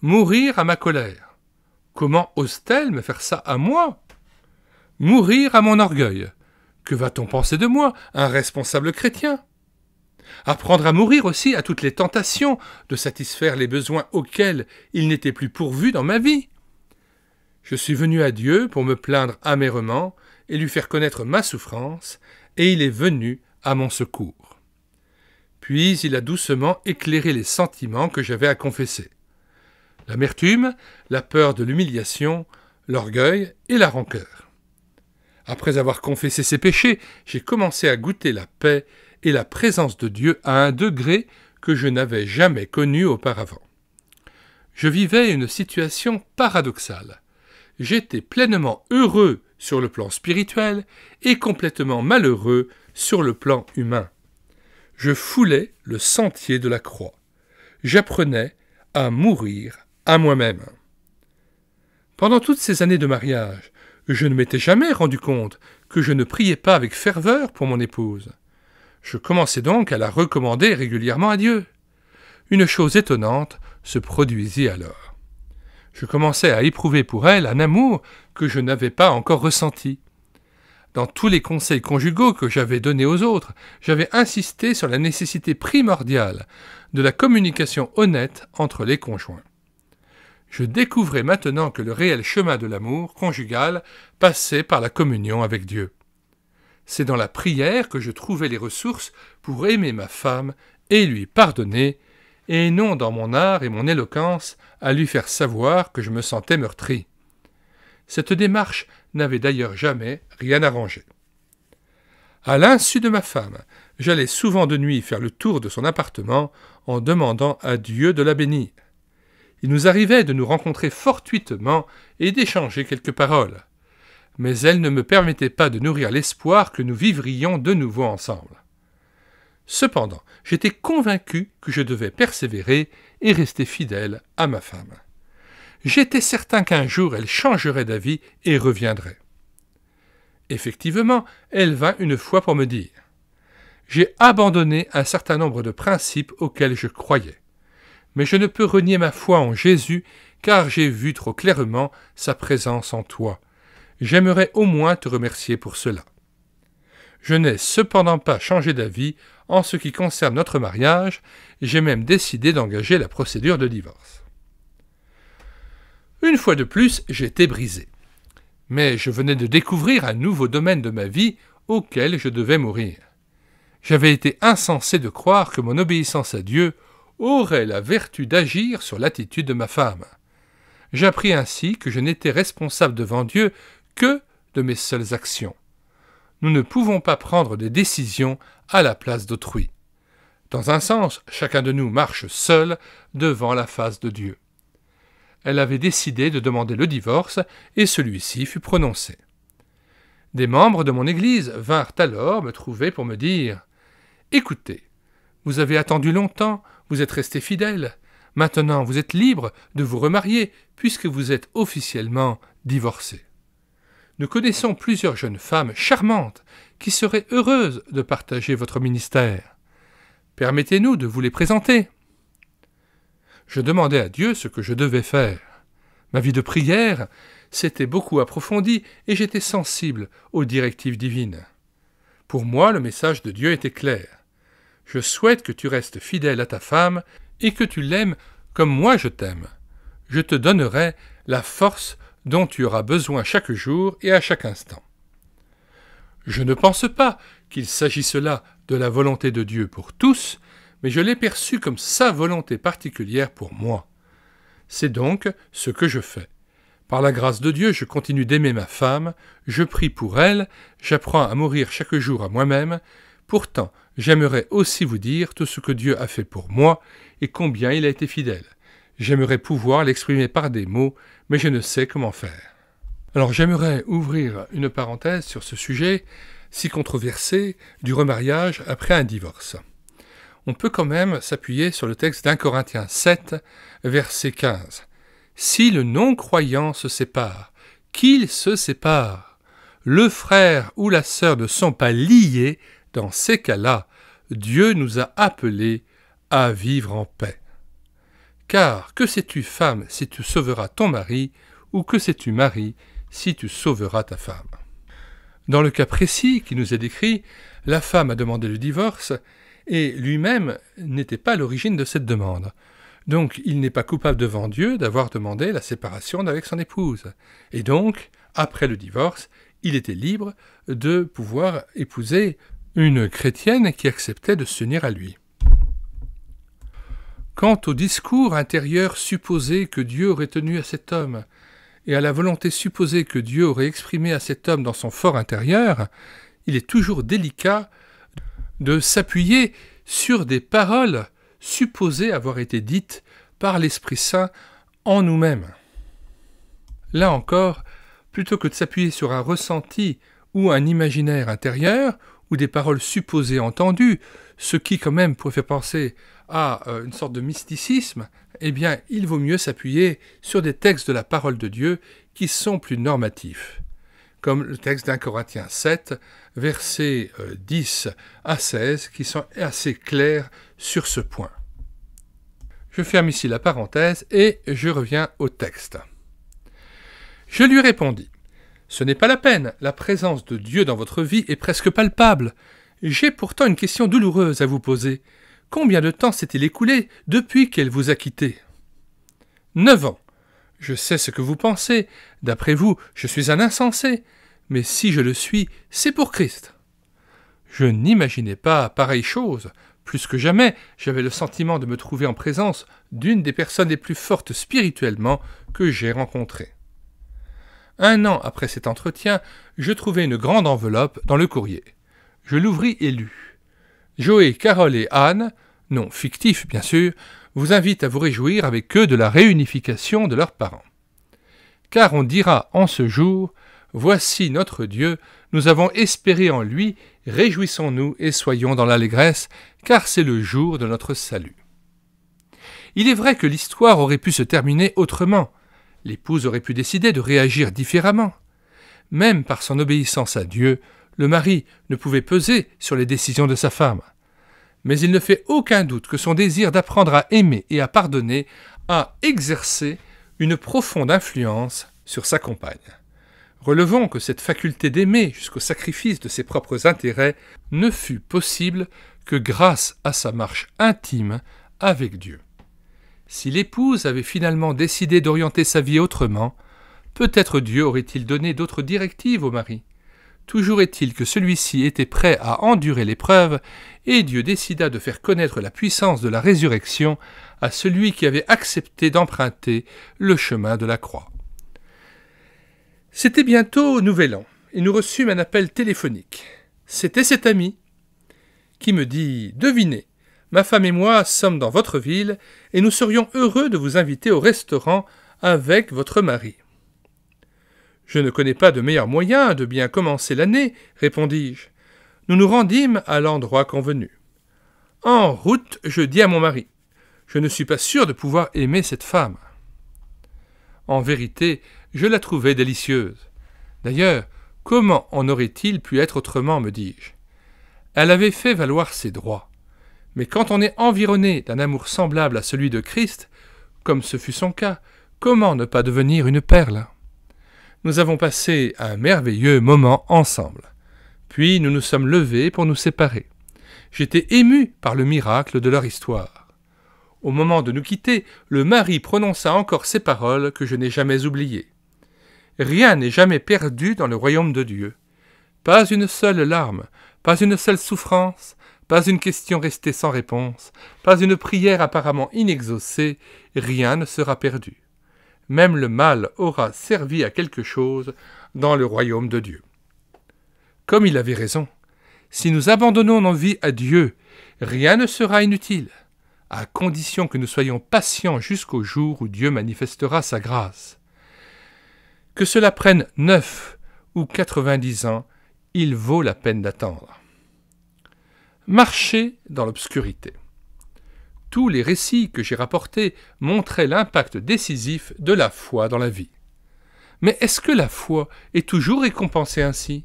mourir à ma colère. Comment ose-t-elle me faire ça à moi Mourir à mon orgueil, que va-t-on penser de moi, un responsable chrétien Apprendre à mourir aussi à toutes les tentations de satisfaire les besoins auxquels il n'était plus pourvu dans ma vie. Je suis venu à Dieu pour me plaindre amèrement et lui faire connaître ma souffrance, et il est venu à mon secours. Puis il a doucement éclairé les sentiments que j'avais à confesser. L'amertume, la peur de l'humiliation, l'orgueil et la rancœur. Après avoir confessé ses péchés, j'ai commencé à goûter la paix et la présence de Dieu à un degré que je n'avais jamais connu auparavant. Je vivais une situation paradoxale. J'étais pleinement heureux sur le plan spirituel et complètement malheureux sur le plan humain. Je foulais le sentier de la croix. J'apprenais à mourir à moi-même. Pendant toutes ces années de mariage, je ne m'étais jamais rendu compte que je ne priais pas avec ferveur pour mon épouse. Je commençais donc à la recommander régulièrement à Dieu. Une chose étonnante se produisit alors. Je commençais à éprouver pour elle un amour que je n'avais pas encore ressenti. Dans tous les conseils conjugaux que j'avais donnés aux autres, j'avais insisté sur la nécessité primordiale de la communication honnête entre les conjoints je découvrais maintenant que le réel chemin de l'amour conjugal passait par la communion avec Dieu. C'est dans la prière que je trouvais les ressources pour aimer ma femme et lui pardonner, et non dans mon art et mon éloquence à lui faire savoir que je me sentais meurtri. Cette démarche n'avait d'ailleurs jamais rien arrangé. À l'insu de ma femme, j'allais souvent de nuit faire le tour de son appartement en demandant à Dieu de la bénir. Il nous arrivait de nous rencontrer fortuitement et d'échanger quelques paroles. Mais elle ne me permettait pas de nourrir l'espoir que nous vivrions de nouveau ensemble. Cependant, j'étais convaincu que je devais persévérer et rester fidèle à ma femme. J'étais certain qu'un jour elle changerait d'avis et reviendrait. Effectivement, elle vint une fois pour me dire J'ai abandonné un certain nombre de principes auxquels je croyais mais je ne peux renier ma foi en Jésus, car j'ai vu trop clairement sa présence en toi. J'aimerais au moins te remercier pour cela. Je n'ai cependant pas changé d'avis en ce qui concerne notre mariage, j'ai même décidé d'engager la procédure de divorce. Une fois de plus, j'étais brisé. Mais je venais de découvrir un nouveau domaine de ma vie auquel je devais mourir. J'avais été insensé de croire que mon obéissance à Dieu aurait la vertu d'agir sur l'attitude de ma femme. J'appris ainsi que je n'étais responsable devant Dieu que de mes seules actions. Nous ne pouvons pas prendre des décisions à la place d'autrui. Dans un sens, chacun de nous marche seul devant la face de Dieu. Elle avait décidé de demander le divorce et celui-ci fut prononcé. Des membres de mon Église vinrent alors me trouver pour me dire Écoutez, vous avez attendu longtemps vous êtes resté fidèle. Maintenant, vous êtes libre de vous remarier, puisque vous êtes officiellement divorcé. Nous connaissons plusieurs jeunes femmes charmantes qui seraient heureuses de partager votre ministère. Permettez-nous de vous les présenter. Je demandais à Dieu ce que je devais faire. Ma vie de prière s'était beaucoup approfondie et j'étais sensible aux directives divines. Pour moi, le message de Dieu était clair. Je souhaite que tu restes fidèle à ta femme et que tu l'aimes comme moi je t'aime. Je te donnerai la force dont tu auras besoin chaque jour et à chaque instant. Je ne pense pas qu'il s'agisse là de la volonté de Dieu pour tous, mais je l'ai perçue comme sa volonté particulière pour moi. C'est donc ce que je fais. Par la grâce de Dieu, je continue d'aimer ma femme, je prie pour elle, j'apprends à mourir chaque jour à moi-même, Pourtant, j'aimerais aussi vous dire tout ce que Dieu a fait pour moi et combien il a été fidèle. J'aimerais pouvoir l'exprimer par des mots, mais je ne sais comment faire. Alors j'aimerais ouvrir une parenthèse sur ce sujet, si controversé, du remariage après un divorce. On peut quand même s'appuyer sur le texte d'un Corinthiens 7, verset 15. Si le non-croyant se sépare, qu'il se sépare. Le frère ou la sœur ne sont pas liés dans ces cas-là, Dieu nous a appelés à vivre en paix. Car que sais-tu femme si tu sauveras ton mari, ou que sais-tu mari si tu sauveras ta femme Dans le cas précis qui nous est décrit, la femme a demandé le divorce, et lui-même n'était pas à l'origine de cette demande. Donc il n'est pas coupable devant Dieu d'avoir demandé la séparation avec son épouse. Et donc, après le divorce, il était libre de pouvoir épouser une chrétienne qui acceptait de s'unir à lui. Quant au discours intérieur supposé que Dieu aurait tenu à cet homme, et à la volonté supposée que Dieu aurait exprimée à cet homme dans son fort intérieur, il est toujours délicat de s'appuyer sur des paroles supposées avoir été dites par l'Esprit Saint en nous-mêmes. Là encore, plutôt que de s'appuyer sur un ressenti ou un imaginaire intérieur, ou des paroles supposées entendues, ce qui quand même pourrait faire penser à euh, une sorte de mysticisme, eh bien il vaut mieux s'appuyer sur des textes de la parole de Dieu qui sont plus normatifs, comme le texte d'un Corinthiens 7, versets 10 euh, à 16, qui sont assez clairs sur ce point. Je ferme ici la parenthèse et je reviens au texte. Je lui répondis, ce n'est pas la peine, la présence de Dieu dans votre vie est presque palpable. J'ai pourtant une question douloureuse à vous poser. Combien de temps s'est-il écoulé depuis qu'elle vous a quitté Neuf ans. Je sais ce que vous pensez. D'après vous, je suis un insensé. Mais si je le suis, c'est pour Christ. Je n'imaginais pas pareille chose. Plus que jamais, j'avais le sentiment de me trouver en présence d'une des personnes les plus fortes spirituellement que j'ai rencontrées. Un an après cet entretien, je trouvai une grande enveloppe dans le courrier. Je l'ouvris et lus. Joé, Carole et Anne, nom fictifs bien sûr, vous invitent à vous réjouir avec eux de la réunification de leurs parents. Car on dira en ce jour Voici notre Dieu, nous avons espéré en lui, réjouissons-nous et soyons dans l'allégresse, car c'est le jour de notre salut. Il est vrai que l'histoire aurait pu se terminer autrement. L'épouse aurait pu décider de réagir différemment. Même par son obéissance à Dieu, le mari ne pouvait peser sur les décisions de sa femme. Mais il ne fait aucun doute que son désir d'apprendre à aimer et à pardonner a exercé une profonde influence sur sa compagne. Relevons que cette faculté d'aimer jusqu'au sacrifice de ses propres intérêts ne fut possible que grâce à sa marche intime avec Dieu. Si l'épouse avait finalement décidé d'orienter sa vie autrement, peut-être Dieu aurait-il donné d'autres directives au mari. Toujours est-il que celui-ci était prêt à endurer l'épreuve, et Dieu décida de faire connaître la puissance de la résurrection à celui qui avait accepté d'emprunter le chemin de la croix. C'était bientôt Nouvel An, et nous reçûmes un appel téléphonique. C'était cet ami qui me dit Devinez, ma femme et moi sommes dans votre ville, et nous serions heureux de vous inviter au restaurant avec votre mari. Je ne connais pas de meilleur moyen de bien commencer l'année, répondis-je. Nous nous rendîmes à l'endroit convenu. En route, je dis à mon mari. Je ne suis pas sûr de pouvoir aimer cette femme. En vérité, je la trouvais délicieuse. D'ailleurs, comment en aurait-il pu être autrement, me dis-je Elle avait fait valoir ses droits. Mais quand on est environné d'un amour semblable à celui de Christ, comme ce fut son cas, comment ne pas devenir une perle Nous avons passé un merveilleux moment ensemble. Puis nous nous sommes levés pour nous séparer. J'étais ému par le miracle de leur histoire. Au moment de nous quitter, le mari prononça encore ces paroles que je n'ai jamais oubliées. Rien n'est jamais perdu dans le royaume de Dieu. Pas une seule larme, pas une seule souffrance, pas une question restée sans réponse, pas une prière apparemment inexaucée, rien ne sera perdu. Même le mal aura servi à quelque chose dans le royaume de Dieu. Comme il avait raison, si nous abandonnons nos vies à Dieu, rien ne sera inutile, à condition que nous soyons patients jusqu'au jour où Dieu manifestera sa grâce. Que cela prenne neuf ou quatre-vingt-dix ans, il vaut la peine d'attendre marcher dans l'obscurité. Tous les récits que j'ai rapportés montraient l'impact décisif de la foi dans la vie. Mais est-ce que la foi est toujours récompensée ainsi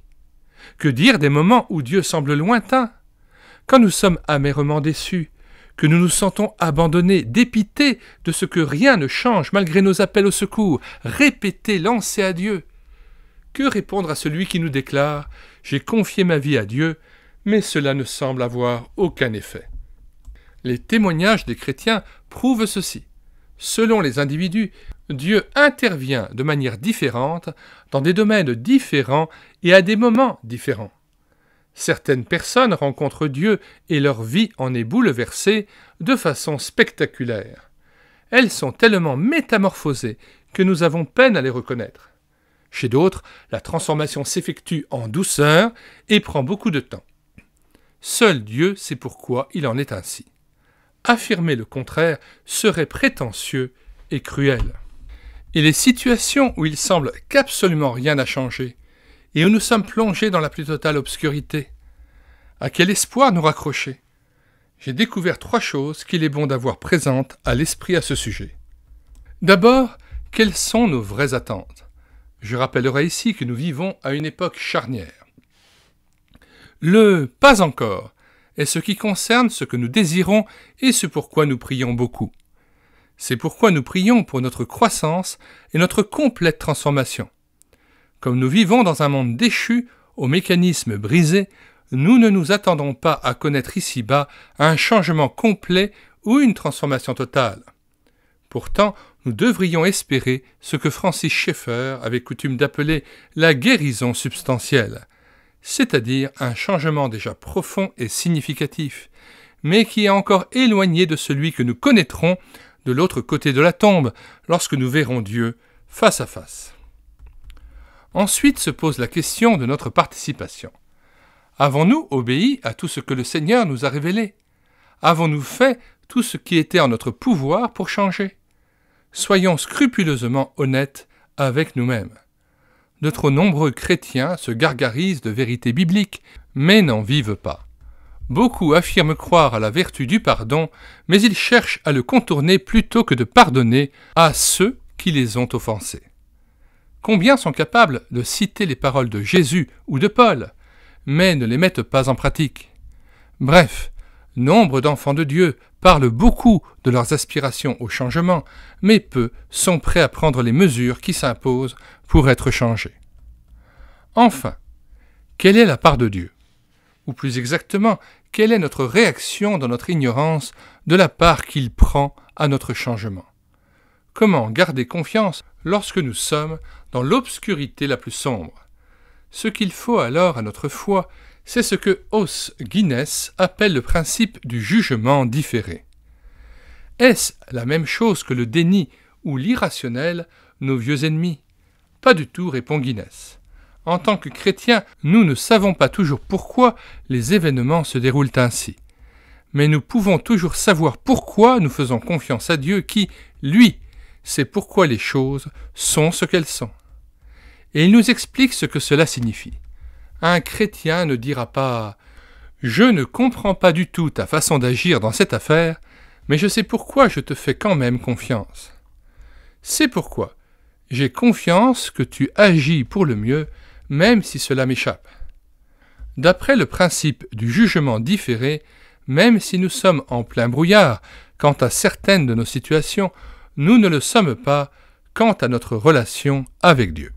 Que dire des moments où Dieu semble lointain Quand nous sommes amèrement déçus, que nous nous sentons abandonnés, dépités de ce que rien ne change malgré nos appels au secours, répétés, lancés à Dieu. Que répondre à celui qui nous déclare J'ai confié ma vie à Dieu, mais cela ne semble avoir aucun effet. Les témoignages des chrétiens prouvent ceci. Selon les individus, Dieu intervient de manière différente, dans des domaines différents et à des moments différents. Certaines personnes rencontrent Dieu et leur vie en est bouleversée de façon spectaculaire. Elles sont tellement métamorphosées que nous avons peine à les reconnaître. Chez d'autres, la transformation s'effectue en douceur et prend beaucoup de temps. Seul Dieu sait pourquoi il en est ainsi. Affirmer le contraire serait prétentieux et cruel. Et les situations où il semble qu'absolument rien n'a changé, et où nous sommes plongés dans la plus totale obscurité, à quel espoir nous raccrocher J'ai découvert trois choses qu'il est bon d'avoir présentes à l'esprit à ce sujet. D'abord, quelles sont nos vraies attentes Je rappellerai ici que nous vivons à une époque charnière. Le pas encore est ce qui concerne ce que nous désirons et ce pourquoi nous prions beaucoup. C'est pourquoi nous prions pour notre croissance et notre complète transformation. Comme nous vivons dans un monde déchu, aux mécanismes brisés, nous ne nous attendons pas à connaître ici-bas un changement complet ou une transformation totale. Pourtant, nous devrions espérer ce que Francis Schaeffer avait coutume d'appeler la guérison substantielle, c'est-à-dire un changement déjà profond et significatif, mais qui est encore éloigné de celui que nous connaîtrons de l'autre côté de la tombe, lorsque nous verrons Dieu face à face. Ensuite se pose la question de notre participation. Avons-nous obéi à tout ce que le Seigneur nous a révélé Avons-nous fait tout ce qui était en notre pouvoir pour changer Soyons scrupuleusement honnêtes avec nous-mêmes de trop nombreux chrétiens se gargarisent de vérités bibliques, mais n'en vivent pas. Beaucoup affirment croire à la vertu du pardon, mais ils cherchent à le contourner plutôt que de pardonner à ceux qui les ont offensés. Combien sont capables de citer les paroles de Jésus ou de Paul, mais ne les mettent pas en pratique Bref, nombre d'enfants de Dieu parlent beaucoup de leurs aspirations au changement, mais peu sont prêts à prendre les mesures qui s'imposent pour être changé. Enfin, quelle est la part de Dieu Ou plus exactement, quelle est notre réaction dans notre ignorance de la part qu'il prend à notre changement Comment garder confiance lorsque nous sommes dans l'obscurité la plus sombre Ce qu'il faut alors à notre foi, c'est ce que Os Guinness appelle le principe du jugement différé. Est-ce la même chose que le déni ou l'irrationnel, nos vieux ennemis du tout, répond Guinness. En tant que chrétiens, nous ne savons pas toujours pourquoi les événements se déroulent ainsi. Mais nous pouvons toujours savoir pourquoi nous faisons confiance à Dieu qui, lui, sait pourquoi les choses sont ce qu'elles sont. Et il nous explique ce que cela signifie. Un chrétien ne dira pas Je ne comprends pas du tout ta façon d'agir dans cette affaire, mais je sais pourquoi je te fais quand même confiance. C'est pourquoi j'ai confiance que tu agis pour le mieux, même si cela m'échappe. D'après le principe du jugement différé, même si nous sommes en plein brouillard quant à certaines de nos situations, nous ne le sommes pas quant à notre relation avec Dieu.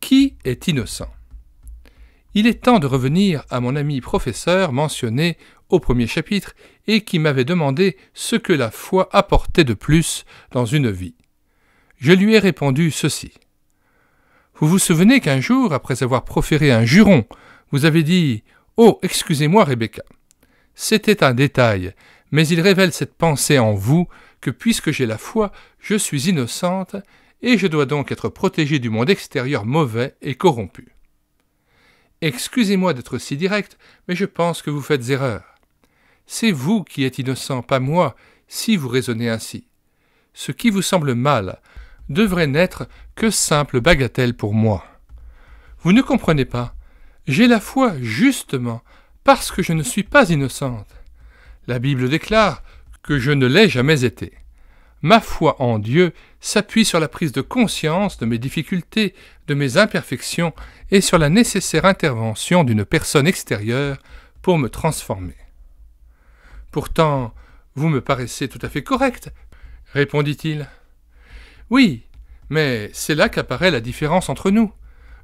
Qui est innocent Il est temps de revenir à mon ami professeur mentionné au premier chapitre et qui m'avait demandé ce que la foi apportait de plus dans une vie. Je lui ai répondu ceci. Vous vous souvenez qu'un jour, après avoir proféré un juron, vous avez dit Oh, excusez-moi, Rebecca. C'était un détail, mais il révèle cette pensée en vous que puisque j'ai la foi, je suis innocente et je dois donc être protégée du monde extérieur mauvais et corrompu. Excusez-moi d'être si direct, mais je pense que vous faites erreur. C'est vous qui êtes innocent, pas moi, si vous raisonnez ainsi. Ce qui vous semble mal, devrait n'être que simple bagatelle pour moi. Vous ne comprenez pas. J'ai la foi justement parce que je ne suis pas innocente. La Bible déclare que je ne l'ai jamais été. Ma foi en Dieu s'appuie sur la prise de conscience de mes difficultés, de mes imperfections et sur la nécessaire intervention d'une personne extérieure pour me transformer. Pourtant, vous me paraissez tout à fait correct, répondit-il. Oui, mais c'est là qu'apparaît la différence entre nous.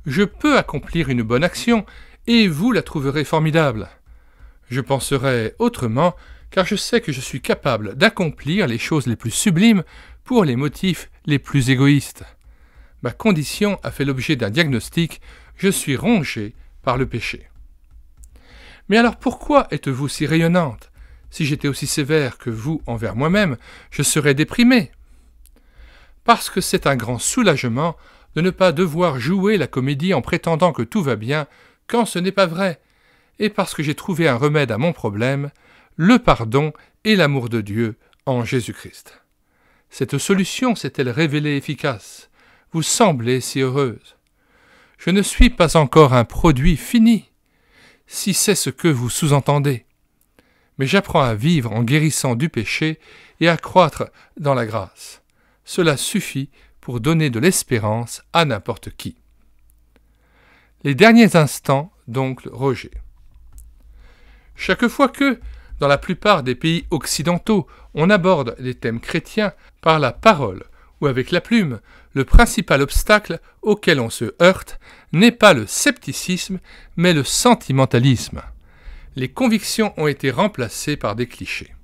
Je peux accomplir une bonne action, et vous la trouverez formidable. Je penserai autrement, car je sais que je suis capable d'accomplir les choses les plus sublimes pour les motifs les plus égoïstes. Ma condition a fait l'objet d'un diagnostic, je suis rongé par le péché. Mais alors pourquoi êtes-vous si rayonnante Si j'étais aussi sévère que vous envers moi-même, je serais déprimé parce que c'est un grand soulagement de ne pas devoir jouer la comédie en prétendant que tout va bien quand ce n'est pas vrai, et parce que j'ai trouvé un remède à mon problème, le pardon et l'amour de Dieu en Jésus-Christ. Cette solution s'est-elle révélée efficace Vous semblez si heureuse. Je ne suis pas encore un produit fini, si c'est ce que vous sous-entendez. Mais j'apprends à vivre en guérissant du péché et à croître dans la grâce cela suffit pour donner de l'espérance à n'importe qui. Les derniers instants d'oncle Roger. Chaque fois que, dans la plupart des pays occidentaux, on aborde les thèmes chrétiens par la parole ou avec la plume, le principal obstacle auquel on se heurte n'est pas le scepticisme, mais le sentimentalisme. Les convictions ont été remplacées par des clichés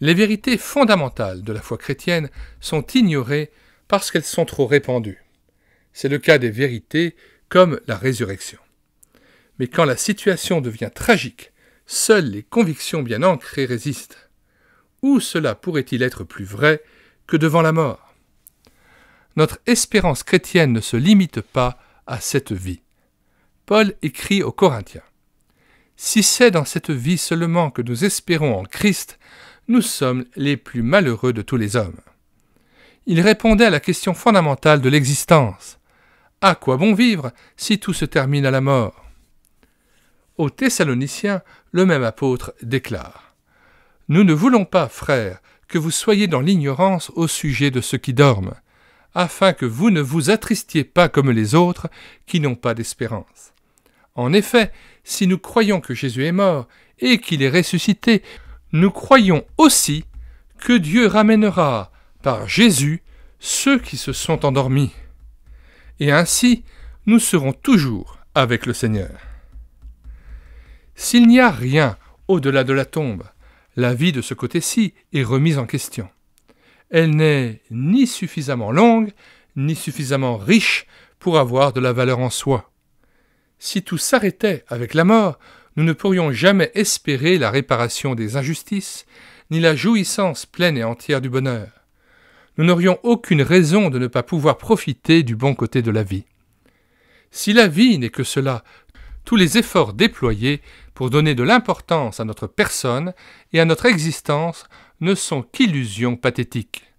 les vérités fondamentales de la foi chrétienne sont ignorées parce qu'elles sont trop répandues. C'est le cas des vérités comme la résurrection. Mais quand la situation devient tragique, seules les convictions bien ancrées résistent. Où cela pourrait-il être plus vrai que devant la mort Notre espérance chrétienne ne se limite pas à cette vie. Paul écrit aux Corinthiens. Si c'est dans cette vie seulement que nous espérons en Christ, nous sommes les plus malheureux de tous les hommes. Il répondait à la question fondamentale de l'existence. À quoi bon vivre si tout se termine à la mort Aux Thessaloniciens, le même apôtre déclare Nous ne voulons pas, frères, que vous soyez dans l'ignorance au sujet de ceux qui dorment, afin que vous ne vous attristiez pas comme les autres qui n'ont pas d'espérance. En effet, si nous croyons que Jésus est mort et qu'il est ressuscité, nous croyons aussi que Dieu ramènera par Jésus ceux qui se sont endormis. Et ainsi, nous serons toujours avec le Seigneur. S'il n'y a rien au-delà de la tombe, la vie de ce côté-ci est remise en question. Elle n'est ni suffisamment longue, ni suffisamment riche pour avoir de la valeur en soi. Si tout s'arrêtait avec la mort, nous ne pourrions jamais espérer la réparation des injustices, ni la jouissance pleine et entière du bonheur. Nous n'aurions aucune raison de ne pas pouvoir profiter du bon côté de la vie. Si la vie n'est que cela, tous les efforts déployés pour donner de l'importance à notre personne et à notre existence ne sont qu'illusions pathétiques.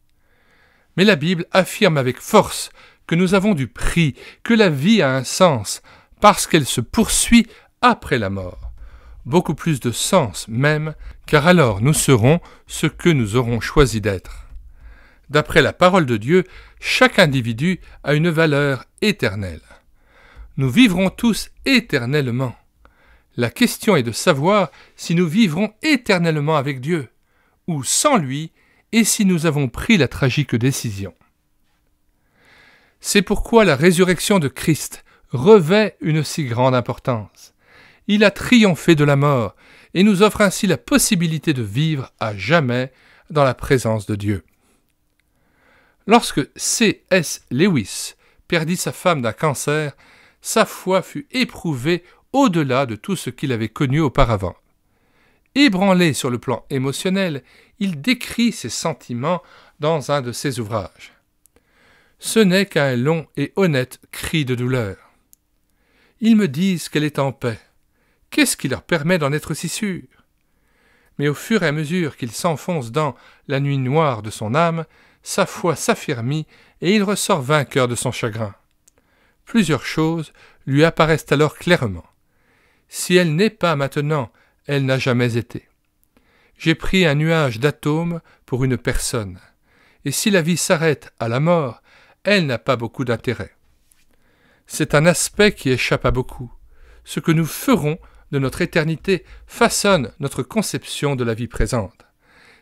Mais la Bible affirme avec force que nous avons du prix, que la vie a un sens, parce qu'elle se poursuit après la mort beaucoup plus de sens même, car alors nous serons ce que nous aurons choisi d'être. D'après la parole de Dieu, chaque individu a une valeur éternelle. Nous vivrons tous éternellement. La question est de savoir si nous vivrons éternellement avec Dieu, ou sans lui, et si nous avons pris la tragique décision. C'est pourquoi la résurrection de Christ revêt une si grande importance il a triomphé de la mort et nous offre ainsi la possibilité de vivre à jamais dans la présence de Dieu. Lorsque C.S. Lewis perdit sa femme d'un cancer, sa foi fut éprouvée au-delà de tout ce qu'il avait connu auparavant. Ébranlé sur le plan émotionnel, il décrit ses sentiments dans un de ses ouvrages. Ce n'est qu'un long et honnête cri de douleur. Ils me disent qu'elle est en paix, Qu'est-ce qui leur permet d'en être si sûrs Mais au fur et à mesure qu'il s'enfonce dans la nuit noire de son âme, sa foi s'affermit et il ressort vainqueur de son chagrin. Plusieurs choses lui apparaissent alors clairement. Si elle n'est pas maintenant, elle n'a jamais été. J'ai pris un nuage d'atomes pour une personne, et si la vie s'arrête à la mort, elle n'a pas beaucoup d'intérêt. C'est un aspect qui échappe à beaucoup. Ce que nous ferons de notre éternité façonne notre conception de la vie présente.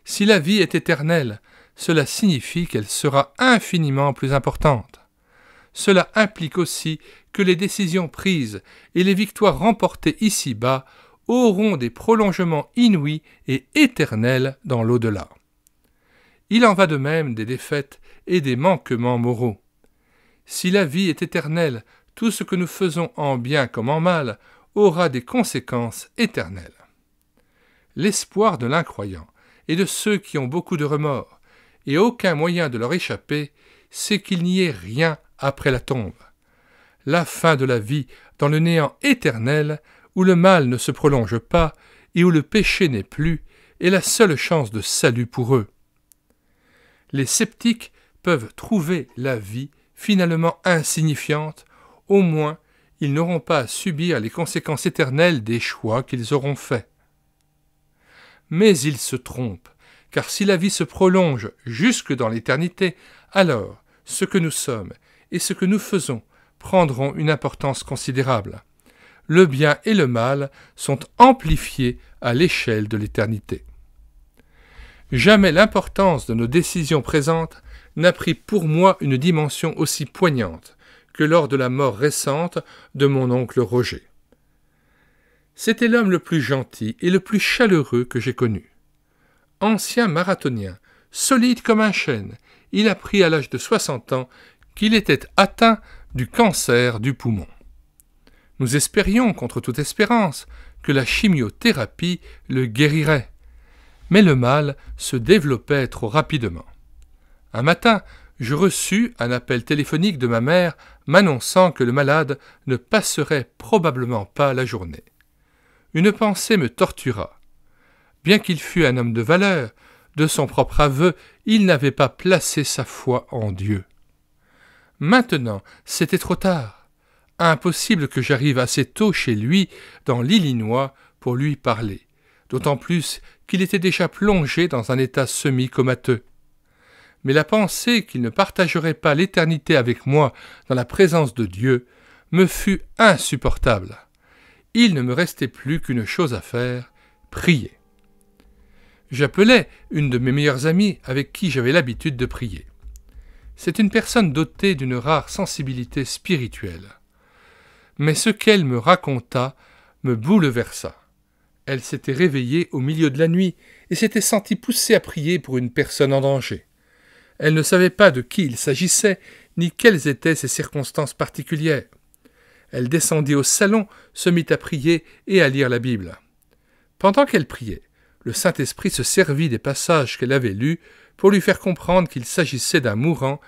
Si la vie est éternelle, cela signifie qu'elle sera infiniment plus importante. Cela implique aussi que les décisions prises et les victoires remportées ici-bas auront des prolongements inouïs et éternels dans l'au-delà. Il en va de même des défaites et des manquements moraux. Si la vie est éternelle, tout ce que nous faisons en bien comme en mal aura des conséquences éternelles. L'espoir de l'incroyant et de ceux qui ont beaucoup de remords, et aucun moyen de leur échapper, c'est qu'il n'y ait rien après la tombe. La fin de la vie dans le néant éternel, où le mal ne se prolonge pas et où le péché n'est plus, est la seule chance de salut pour eux. Les sceptiques peuvent trouver la vie finalement insignifiante, au moins ils n'auront pas à subir les conséquences éternelles des choix qu'ils auront faits. Mais ils se trompent, car si la vie se prolonge jusque dans l'éternité, alors ce que nous sommes et ce que nous faisons prendront une importance considérable. Le bien et le mal sont amplifiés à l'échelle de l'éternité. Jamais l'importance de nos décisions présentes n'a pris pour moi une dimension aussi poignante, lors de la mort récente de mon oncle Roger. C'était l'homme le plus gentil et le plus chaleureux que j'ai connu. Ancien marathonien, solide comme un chêne, il apprit à l'âge de 60 ans qu'il était atteint du cancer du poumon. Nous espérions, contre toute espérance, que la chimiothérapie le guérirait. Mais le mal se développait trop rapidement. Un matin, je reçus un appel téléphonique de ma mère m'annonçant que le malade ne passerait probablement pas la journée. Une pensée me tortura. Bien qu'il fût un homme de valeur, de son propre aveu, il n'avait pas placé sa foi en Dieu. Maintenant, c'était trop tard. Impossible que j'arrive assez tôt chez lui, dans l'Illinois, pour lui parler, d'autant plus qu'il était déjà plongé dans un état semi-comateux mais la pensée qu'il ne partagerait pas l'éternité avec moi dans la présence de Dieu me fut insupportable. Il ne me restait plus qu'une chose à faire, prier. J'appelai une de mes meilleures amies avec qui j'avais l'habitude de prier. C'est une personne dotée d'une rare sensibilité spirituelle. Mais ce qu'elle me raconta me bouleversa. Elle s'était réveillée au milieu de la nuit et s'était sentie poussée à prier pour une personne en danger. Elle ne savait pas de qui il s'agissait, ni quelles étaient ses circonstances particulières. Elle descendit au salon, se mit à prier et à lire la Bible. Pendant qu'elle priait, le Saint-Esprit se servit des passages qu'elle avait lus pour lui faire comprendre qu'il s'agissait d'un mourant,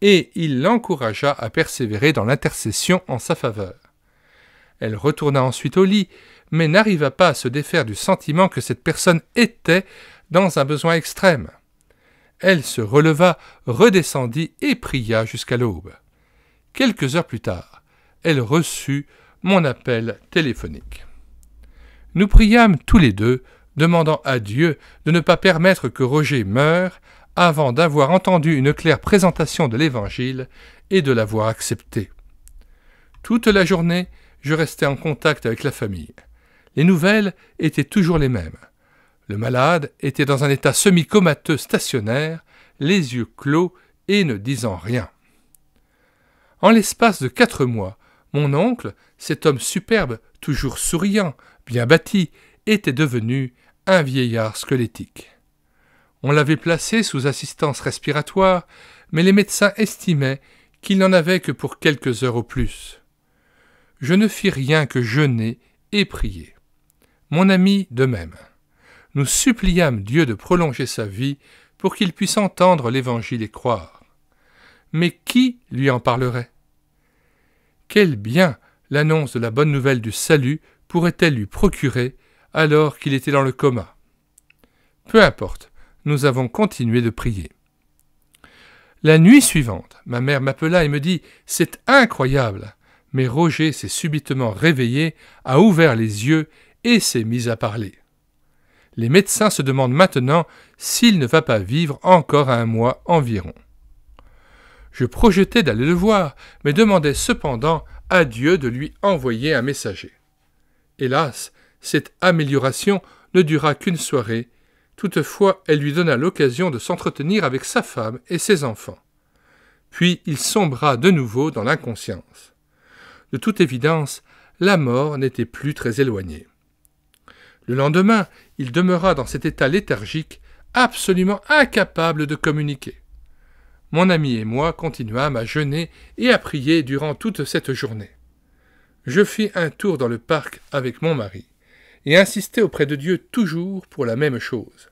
et il l'encouragea à persévérer dans l'intercession en sa faveur. Elle retourna ensuite au lit, mais n'arriva pas à se défaire du sentiment que cette personne était dans un besoin extrême. Elle se releva, redescendit et pria jusqu'à l'aube. Quelques heures plus tard, elle reçut mon appel téléphonique. Nous priâmes tous les deux, demandant à Dieu de ne pas permettre que Roger meure avant d'avoir entendu une claire présentation de l'Évangile et de l'avoir accepté. Toute la journée, je restais en contact avec la famille. Les nouvelles étaient toujours les mêmes. Le malade était dans un état semi-comateux stationnaire, les yeux clos et ne disant rien. En l'espace de quatre mois, mon oncle, cet homme superbe, toujours souriant, bien bâti, était devenu un vieillard squelettique. On l'avait placé sous assistance respiratoire, mais les médecins estimaient qu'il n'en avait que pour quelques heures au plus. Je ne fis rien que jeûner et prier. Mon ami de même nous suppliâmes Dieu de prolonger sa vie pour qu'il puisse entendre l'Évangile et croire. Mais qui lui en parlerait Quel bien l'annonce de la bonne nouvelle du salut pourrait-elle lui procurer alors qu'il était dans le coma Peu importe, nous avons continué de prier. La nuit suivante, ma mère m'appela et me dit C'est incroyable Mais Roger s'est subitement réveillé, a ouvert les yeux et s'est mis à parler. Les médecins se demandent maintenant s'il ne va pas vivre encore un mois environ. Je projetais d'aller le voir, mais demandais cependant à Dieu de lui envoyer un messager. Hélas, cette amélioration ne dura qu'une soirée, toutefois elle lui donna l'occasion de s'entretenir avec sa femme et ses enfants. Puis il sombra de nouveau dans l'inconscience. De toute évidence, la mort n'était plus très éloignée. Le lendemain, il demeura dans cet état léthargique, absolument incapable de communiquer. Mon ami et moi continuâmes à jeûner et à prier durant toute cette journée. Je fis un tour dans le parc avec mon mari, et insistai auprès de Dieu toujours pour la même chose,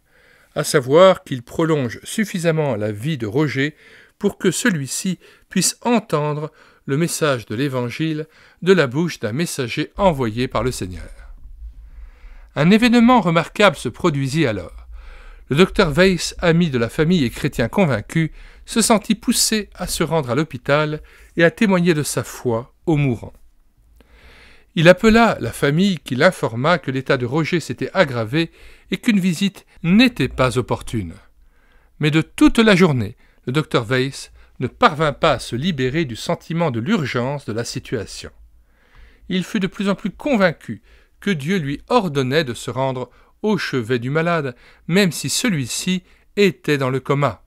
à savoir qu'il prolonge suffisamment la vie de Roger pour que celui-ci puisse entendre le message de l'Évangile de la bouche d'un messager envoyé par le Seigneur. Un événement remarquable se produisit alors. Le docteur Weiss, ami de la famille et chrétien convaincu, se sentit poussé à se rendre à l'hôpital et à témoigner de sa foi au mourant. Il appela la famille qui l'informa que l'état de Roger s'était aggravé et qu'une visite n'était pas opportune. Mais de toute la journée, le docteur Weiss ne parvint pas à se libérer du sentiment de l'urgence de la situation. Il fut de plus en plus convaincu que Dieu lui ordonnait de se rendre au chevet du malade, même si celui-ci était dans le coma.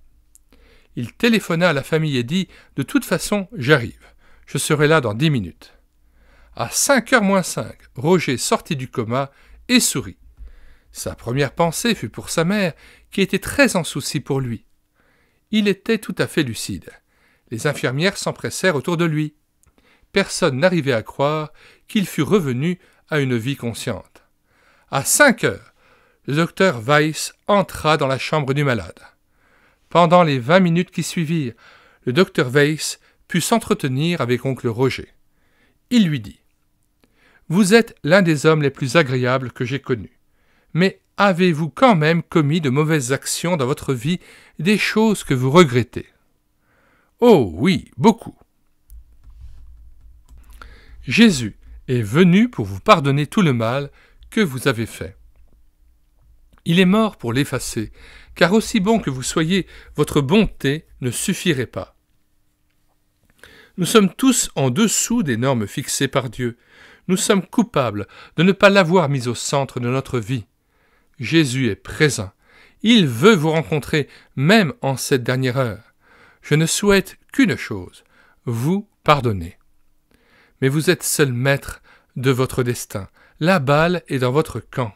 Il téléphona à la famille et dit De toute façon, j'arrive. Je serai là dans dix minutes. À cinq heures moins cinq, Roger sortit du coma et sourit. Sa première pensée fut pour sa mère, qui était très en souci pour lui. Il était tout à fait lucide. Les infirmières s'empressèrent autour de lui. Personne n'arrivait à croire qu'il fût revenu à une vie consciente. À cinq heures, le docteur Weiss entra dans la chambre du malade. Pendant les vingt minutes qui suivirent, le docteur Weiss put s'entretenir avec oncle Roger. Il lui dit Vous êtes l'un des hommes les plus agréables que j'ai connus, mais avez-vous quand même commis de mauvaises actions dans votre vie, des choses que vous regrettez Oh oui, beaucoup. Jésus est venu pour vous pardonner tout le mal que vous avez fait. Il est mort pour l'effacer, car aussi bon que vous soyez, votre bonté ne suffirait pas. Nous sommes tous en dessous des normes fixées par Dieu. Nous sommes coupables de ne pas l'avoir mis au centre de notre vie. Jésus est présent. Il veut vous rencontrer, même en cette dernière heure. Je ne souhaite qu'une chose, vous pardonner mais vous êtes seul maître de votre destin. La balle est dans votre camp.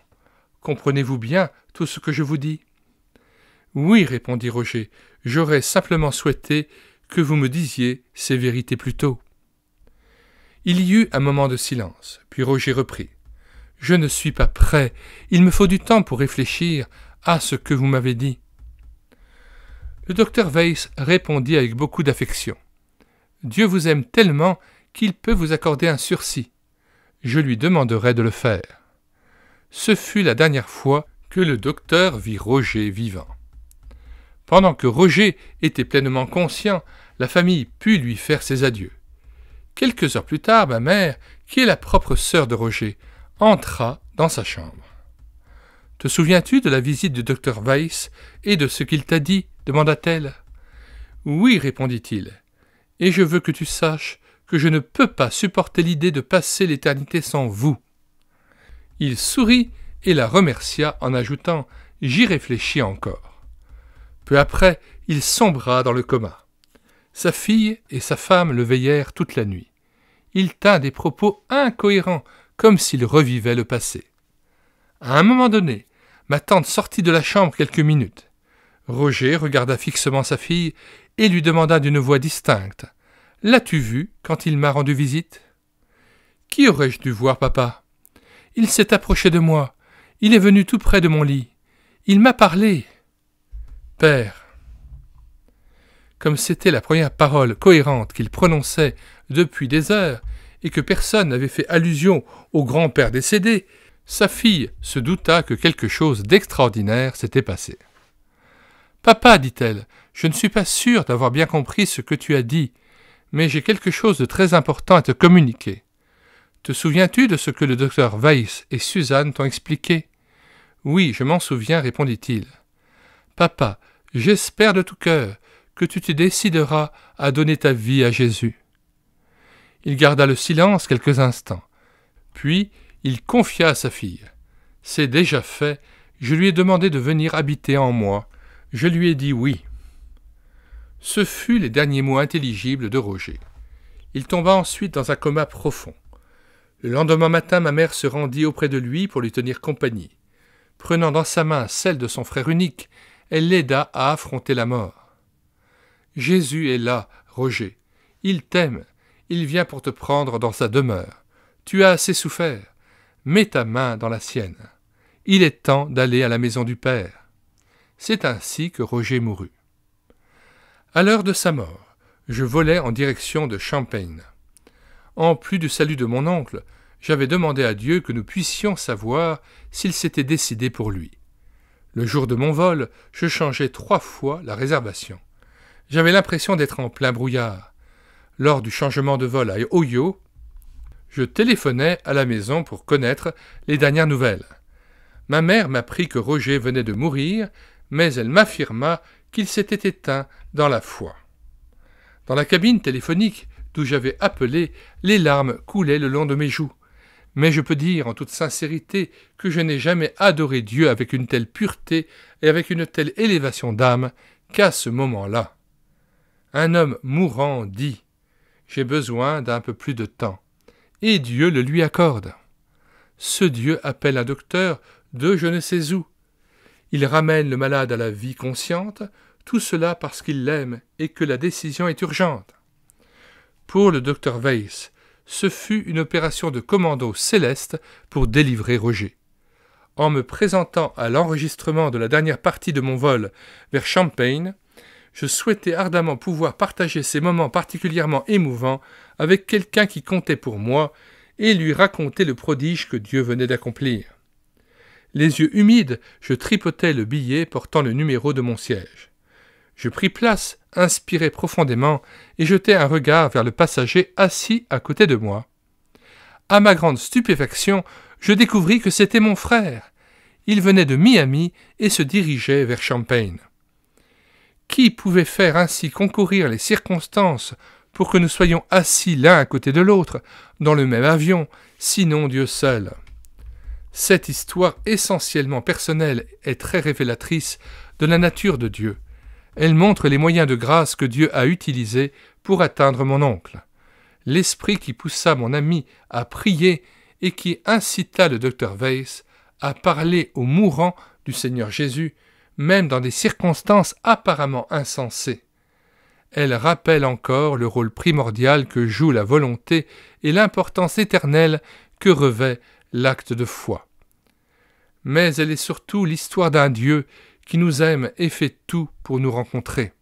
Comprenez-vous bien tout ce que je vous dis Oui, répondit Roger, j'aurais simplement souhaité que vous me disiez ces vérités plus tôt. Il y eut un moment de silence, puis Roger reprit. Je ne suis pas prêt, il me faut du temps pour réfléchir à ce que vous m'avez dit. Le docteur Weiss répondit avec beaucoup d'affection. Dieu vous aime tellement qu'il peut vous accorder un sursis. Je lui demanderai de le faire. Ce fut la dernière fois que le docteur vit Roger vivant. Pendant que Roger était pleinement conscient, la famille put lui faire ses adieux. Quelques heures plus tard, ma mère, qui est la propre sœur de Roger, entra dans sa chambre. Te souviens-tu de la visite du docteur Weiss et de ce qu'il t'a dit demanda-t-elle. Oui, répondit-il. Et je veux que tu saches que je ne peux pas supporter l'idée de passer l'éternité sans vous. Il sourit et la remercia en ajoutant J'y réfléchis encore. Peu après, il sombra dans le coma. Sa fille et sa femme le veillèrent toute la nuit. Il tint des propos incohérents, comme s'il revivait le passé. À un moment donné, ma tante sortit de la chambre quelques minutes. Roger regarda fixement sa fille et lui demanda d'une voix distincte L'as-tu vu quand il m'a rendu visite Qui aurais-je dû voir, papa Il s'est approché de moi. Il est venu tout près de mon lit. Il m'a parlé. Père. Comme c'était la première parole cohérente qu'il prononçait depuis des heures, et que personne n'avait fait allusion au grand-père décédé, sa fille se douta que quelque chose d'extraordinaire s'était passé. Papa, dit-elle, je ne suis pas sûre d'avoir bien compris ce que tu as dit mais j'ai quelque chose de très important à te communiquer. Te souviens-tu de ce que le docteur Weiss et Suzanne t'ont expliqué Oui, je m'en souviens, répondit-il. Papa, j'espère de tout cœur que tu te décideras à donner ta vie à Jésus. Il garda le silence quelques instants. Puis il confia à sa fille. C'est déjà fait, je lui ai demandé de venir habiter en moi. Je lui ai dit oui. Ce fut les derniers mots intelligibles de Roger. Il tomba ensuite dans un coma profond. Le lendemain matin, ma mère se rendit auprès de lui pour lui tenir compagnie. Prenant dans sa main celle de son frère unique, elle l'aida à affronter la mort. Jésus est là, Roger. Il t'aime. Il vient pour te prendre dans sa demeure. Tu as assez souffert. Mets ta main dans la sienne. Il est temps d'aller à la maison du Père. C'est ainsi que Roger mourut. À l'heure de sa mort, je volais en direction de Champagne. En plus du salut de mon oncle, j'avais demandé à Dieu que nous puissions savoir s'il s'était décidé pour lui. Le jour de mon vol, je changeai trois fois la réservation. J'avais l'impression d'être en plein brouillard. Lors du changement de vol à Oyo, je téléphonais à la maison pour connaître les dernières nouvelles. Ma mère m'apprit que Roger venait de mourir, mais elle m'affirma qu'il s'était éteint dans la foi. Dans la cabine téléphonique d'où j'avais appelé, les larmes coulaient le long de mes joues. Mais je peux dire en toute sincérité que je n'ai jamais adoré Dieu avec une telle pureté et avec une telle élévation d'âme qu'à ce moment-là. Un homme mourant dit J'ai besoin d'un peu plus de temps. Et Dieu le lui accorde. Ce Dieu appelle un docteur de je ne sais où. Il ramène le malade à la vie consciente, tout cela parce qu'il l'aime et que la décision est urgente. Pour le docteur Weiss, ce fut une opération de commando céleste pour délivrer Roger. En me présentant à l'enregistrement de la dernière partie de mon vol vers Champagne, je souhaitais ardemment pouvoir partager ces moments particulièrement émouvants avec quelqu'un qui comptait pour moi et lui raconter le prodige que Dieu venait d'accomplir. Les yeux humides, je tripotais le billet portant le numéro de mon siège. Je pris place, inspirai profondément, et jetai un regard vers le passager assis à côté de moi. À ma grande stupéfaction, je découvris que c'était mon frère. Il venait de Miami et se dirigeait vers Champagne. Qui pouvait faire ainsi concourir les circonstances pour que nous soyons assis l'un à côté de l'autre, dans le même avion, sinon Dieu seul Cette histoire essentiellement personnelle est très révélatrice de la nature de Dieu elle montre les moyens de grâce que Dieu a utilisés pour atteindre mon oncle. L'esprit qui poussa mon ami à prier et qui incita le docteur Weiss à parler aux mourants du Seigneur Jésus, même dans des circonstances apparemment insensées. Elle rappelle encore le rôle primordial que joue la volonté et l'importance éternelle que revêt l'acte de foi. Mais elle est surtout l'histoire d'un Dieu qui nous aime et fait tout pour nous rencontrer.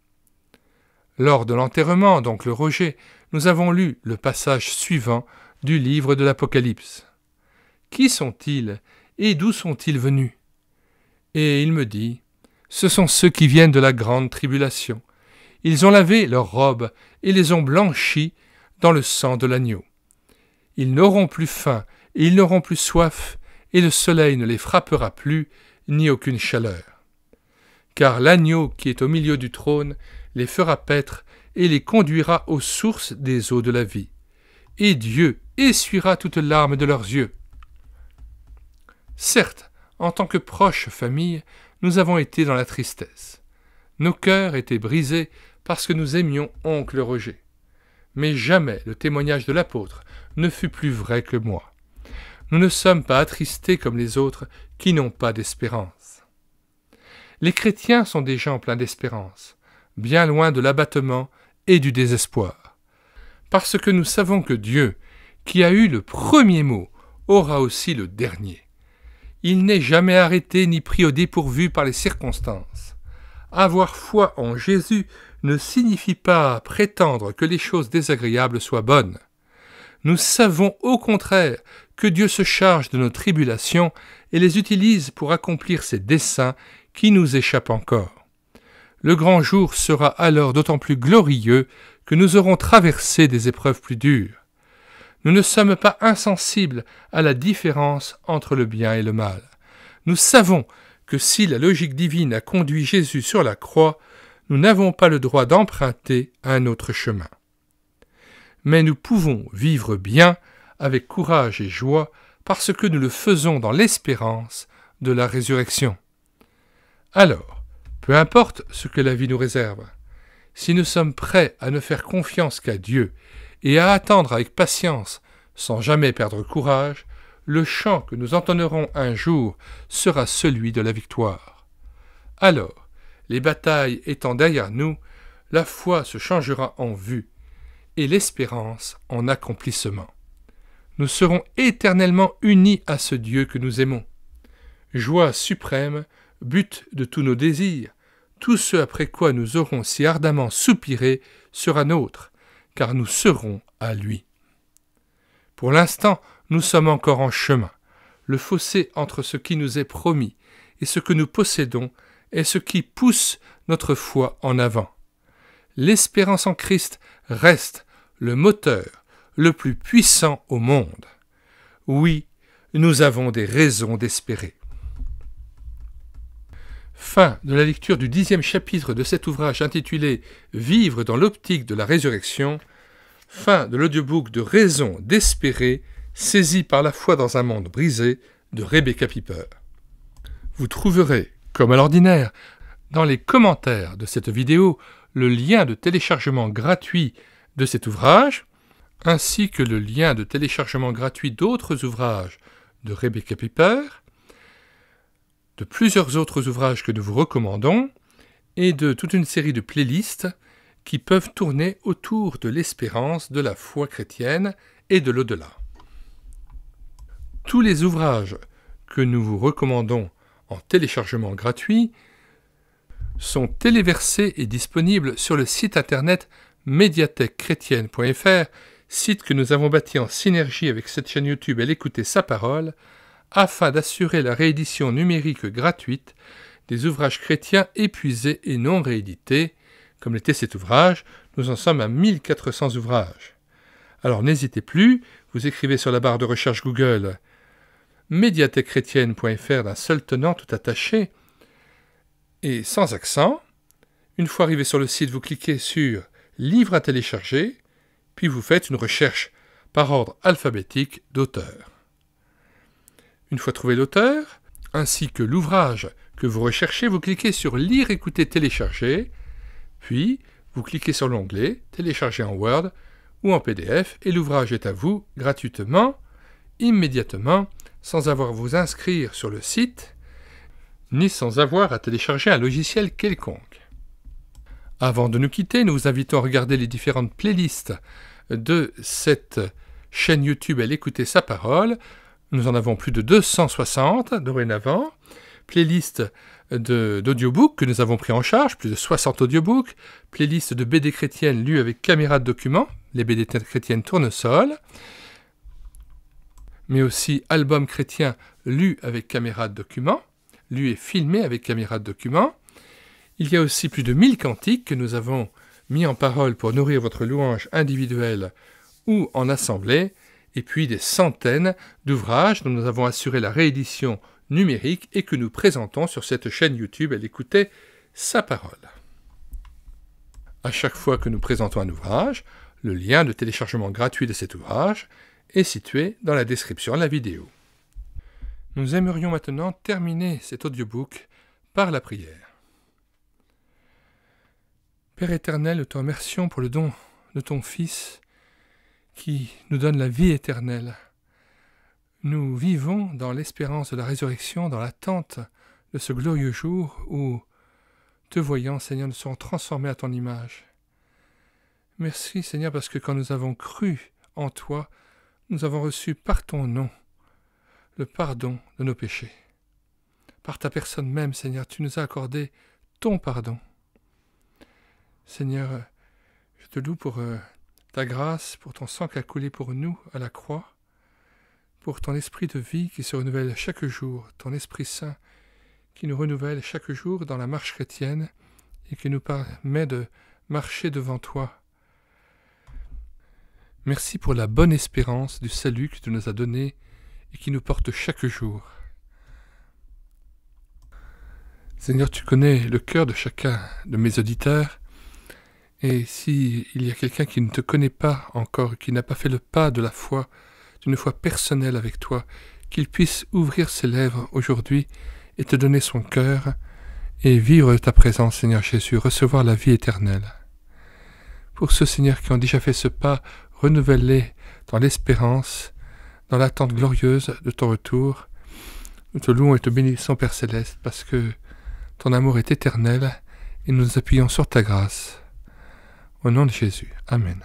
Lors de l'enterrement, donc le rejet, nous avons lu le passage suivant du livre de l'Apocalypse. Qui sont-ils et d'où sont-ils venus Et il me dit, Ce sont ceux qui viennent de la grande tribulation. Ils ont lavé leurs robes et les ont blanchies dans le sang de l'agneau. Ils n'auront plus faim et ils n'auront plus soif, et le soleil ne les frappera plus, ni aucune chaleur car l'agneau qui est au milieu du trône les fera paître et les conduira aux sources des eaux de la vie. Et Dieu essuiera toute larmes de leurs yeux. Certes, en tant que proche famille, nous avons été dans la tristesse. Nos cœurs étaient brisés parce que nous aimions oncle Roger. Mais jamais le témoignage de l'apôtre ne fut plus vrai que moi. Nous ne sommes pas attristés comme les autres qui n'ont pas d'espérance les chrétiens sont des gens pleins d'espérance, bien loin de l'abattement et du désespoir. Parce que nous savons que Dieu, qui a eu le premier mot, aura aussi le dernier. Il n'est jamais arrêté ni pris au dépourvu par les circonstances. Avoir foi en Jésus ne signifie pas prétendre que les choses désagréables soient bonnes. Nous savons au contraire que Dieu se charge de nos tribulations et les utilise pour accomplir ses desseins qui nous échappe encore. Le grand jour sera alors d'autant plus glorieux que nous aurons traversé des épreuves plus dures. Nous ne sommes pas insensibles à la différence entre le bien et le mal. Nous savons que si la logique divine a conduit Jésus sur la croix, nous n'avons pas le droit d'emprunter un autre chemin. Mais nous pouvons vivre bien, avec courage et joie, parce que nous le faisons dans l'espérance de la résurrection. Alors, peu importe ce que la vie nous réserve, si nous sommes prêts à ne faire confiance qu'à Dieu et à attendre avec patience, sans jamais perdre courage, le chant que nous entonnerons un jour sera celui de la victoire. Alors, les batailles étant derrière nous, la foi se changera en vue et l'espérance en accomplissement. Nous serons éternellement unis à ce Dieu que nous aimons. Joie suprême but de tous nos désirs, tout ce après quoi nous aurons si ardemment soupiré sera nôtre, car nous serons à lui. Pour l'instant, nous sommes encore en chemin. Le fossé entre ce qui nous est promis et ce que nous possédons est ce qui pousse notre foi en avant. L'espérance en Christ reste le moteur le plus puissant au monde. Oui, nous avons des raisons d'espérer. Fin de la lecture du dixième chapitre de cet ouvrage intitulé Vivre dans l'optique de la résurrection. Fin de l'audiobook de Raison d'espérer, saisi par la foi dans un monde brisé de Rebecca Piper. Vous trouverez, comme à l'ordinaire, dans les commentaires de cette vidéo le lien de téléchargement gratuit de cet ouvrage, ainsi que le lien de téléchargement gratuit d'autres ouvrages de Rebecca Piper, de plusieurs autres ouvrages que nous vous recommandons et de toute une série de playlists qui peuvent tourner autour de l'espérance de la foi chrétienne et de l'au-delà. Tous les ouvrages que nous vous recommandons en téléchargement gratuit sont téléversés et disponibles sur le site internet médiathèquechrétienne.fr, site que nous avons bâti en synergie avec cette chaîne YouTube et l'écouter sa parole, afin d'assurer la réédition numérique gratuite des ouvrages chrétiens épuisés et non réédités. Comme l'était cet ouvrage, nous en sommes à 1400 ouvrages. Alors n'hésitez plus, vous écrivez sur la barre de recherche Google médiathèquechrétienne.fr d'un seul tenant tout attaché et sans accent. Une fois arrivé sur le site, vous cliquez sur Livre à télécharger, puis vous faites une recherche par ordre alphabétique d'auteur. Une fois trouvé l'auteur, ainsi que l'ouvrage que vous recherchez, vous cliquez sur Lire, écouter, télécharger, puis vous cliquez sur l'onglet Télécharger en Word ou en PDF et l'ouvrage est à vous gratuitement, immédiatement, sans avoir à vous inscrire sur le site, ni sans avoir à télécharger un logiciel quelconque. Avant de nous quitter, nous vous invitons à regarder les différentes playlists de cette chaîne YouTube à l'écouter sa parole. Nous en avons plus de 260 dorénavant. Playlist d'audiobooks que nous avons pris en charge, plus de 60 audiobooks. Playlist de BD chrétiennes lues avec caméra de documents, les BD chrétiennes tournesol. Mais aussi albums chrétiens lus avec caméra de documents, lus et filmés avec caméra de documents. Il y a aussi plus de 1000 cantiques que nous avons mis en parole pour nourrir votre louange individuelle ou en assemblée, et puis des centaines d'ouvrages dont nous avons assuré la réédition numérique et que nous présentons sur cette chaîne YouTube. Elle écoutait sa parole. À chaque fois que nous présentons un ouvrage, le lien de téléchargement gratuit de cet ouvrage est situé dans la description de la vidéo. Nous aimerions maintenant terminer cet audiobook par la prière. Père éternel, nous te remercions pour le don de ton Fils qui nous donne la vie éternelle. Nous vivons dans l'espérance de la résurrection, dans l'attente de ce glorieux jour où, te voyant, Seigneur, nous serons transformés à ton image. Merci, Seigneur, parce que quand nous avons cru en toi, nous avons reçu par ton nom le pardon de nos péchés. Par ta personne même, Seigneur, tu nous as accordé ton pardon. Seigneur, je te loue pour euh, ta grâce pour ton sang qui a coulé pour nous à la croix, pour ton esprit de vie qui se renouvelle chaque jour, ton esprit saint qui nous renouvelle chaque jour dans la marche chrétienne et qui nous permet de marcher devant toi. Merci pour la bonne espérance du salut que tu nous as donné et qui nous porte chaque jour. Seigneur, tu connais le cœur de chacun de mes auditeurs et si il y a quelqu'un qui ne te connaît pas encore, qui n'a pas fait le pas de la foi, d'une foi personnelle avec toi, qu'il puisse ouvrir ses lèvres aujourd'hui et te donner son cœur et vivre ta présence, Seigneur Jésus, recevoir la vie éternelle. Pour ceux, Seigneur, qui ont déjà fait ce pas, renouvelle-les dans l'espérance, dans l'attente glorieuse de ton retour. Nous te louons et te bénissons, Père céleste, parce que ton amour est éternel et nous appuyons sur ta grâce. Au nom de Jésus. Amen.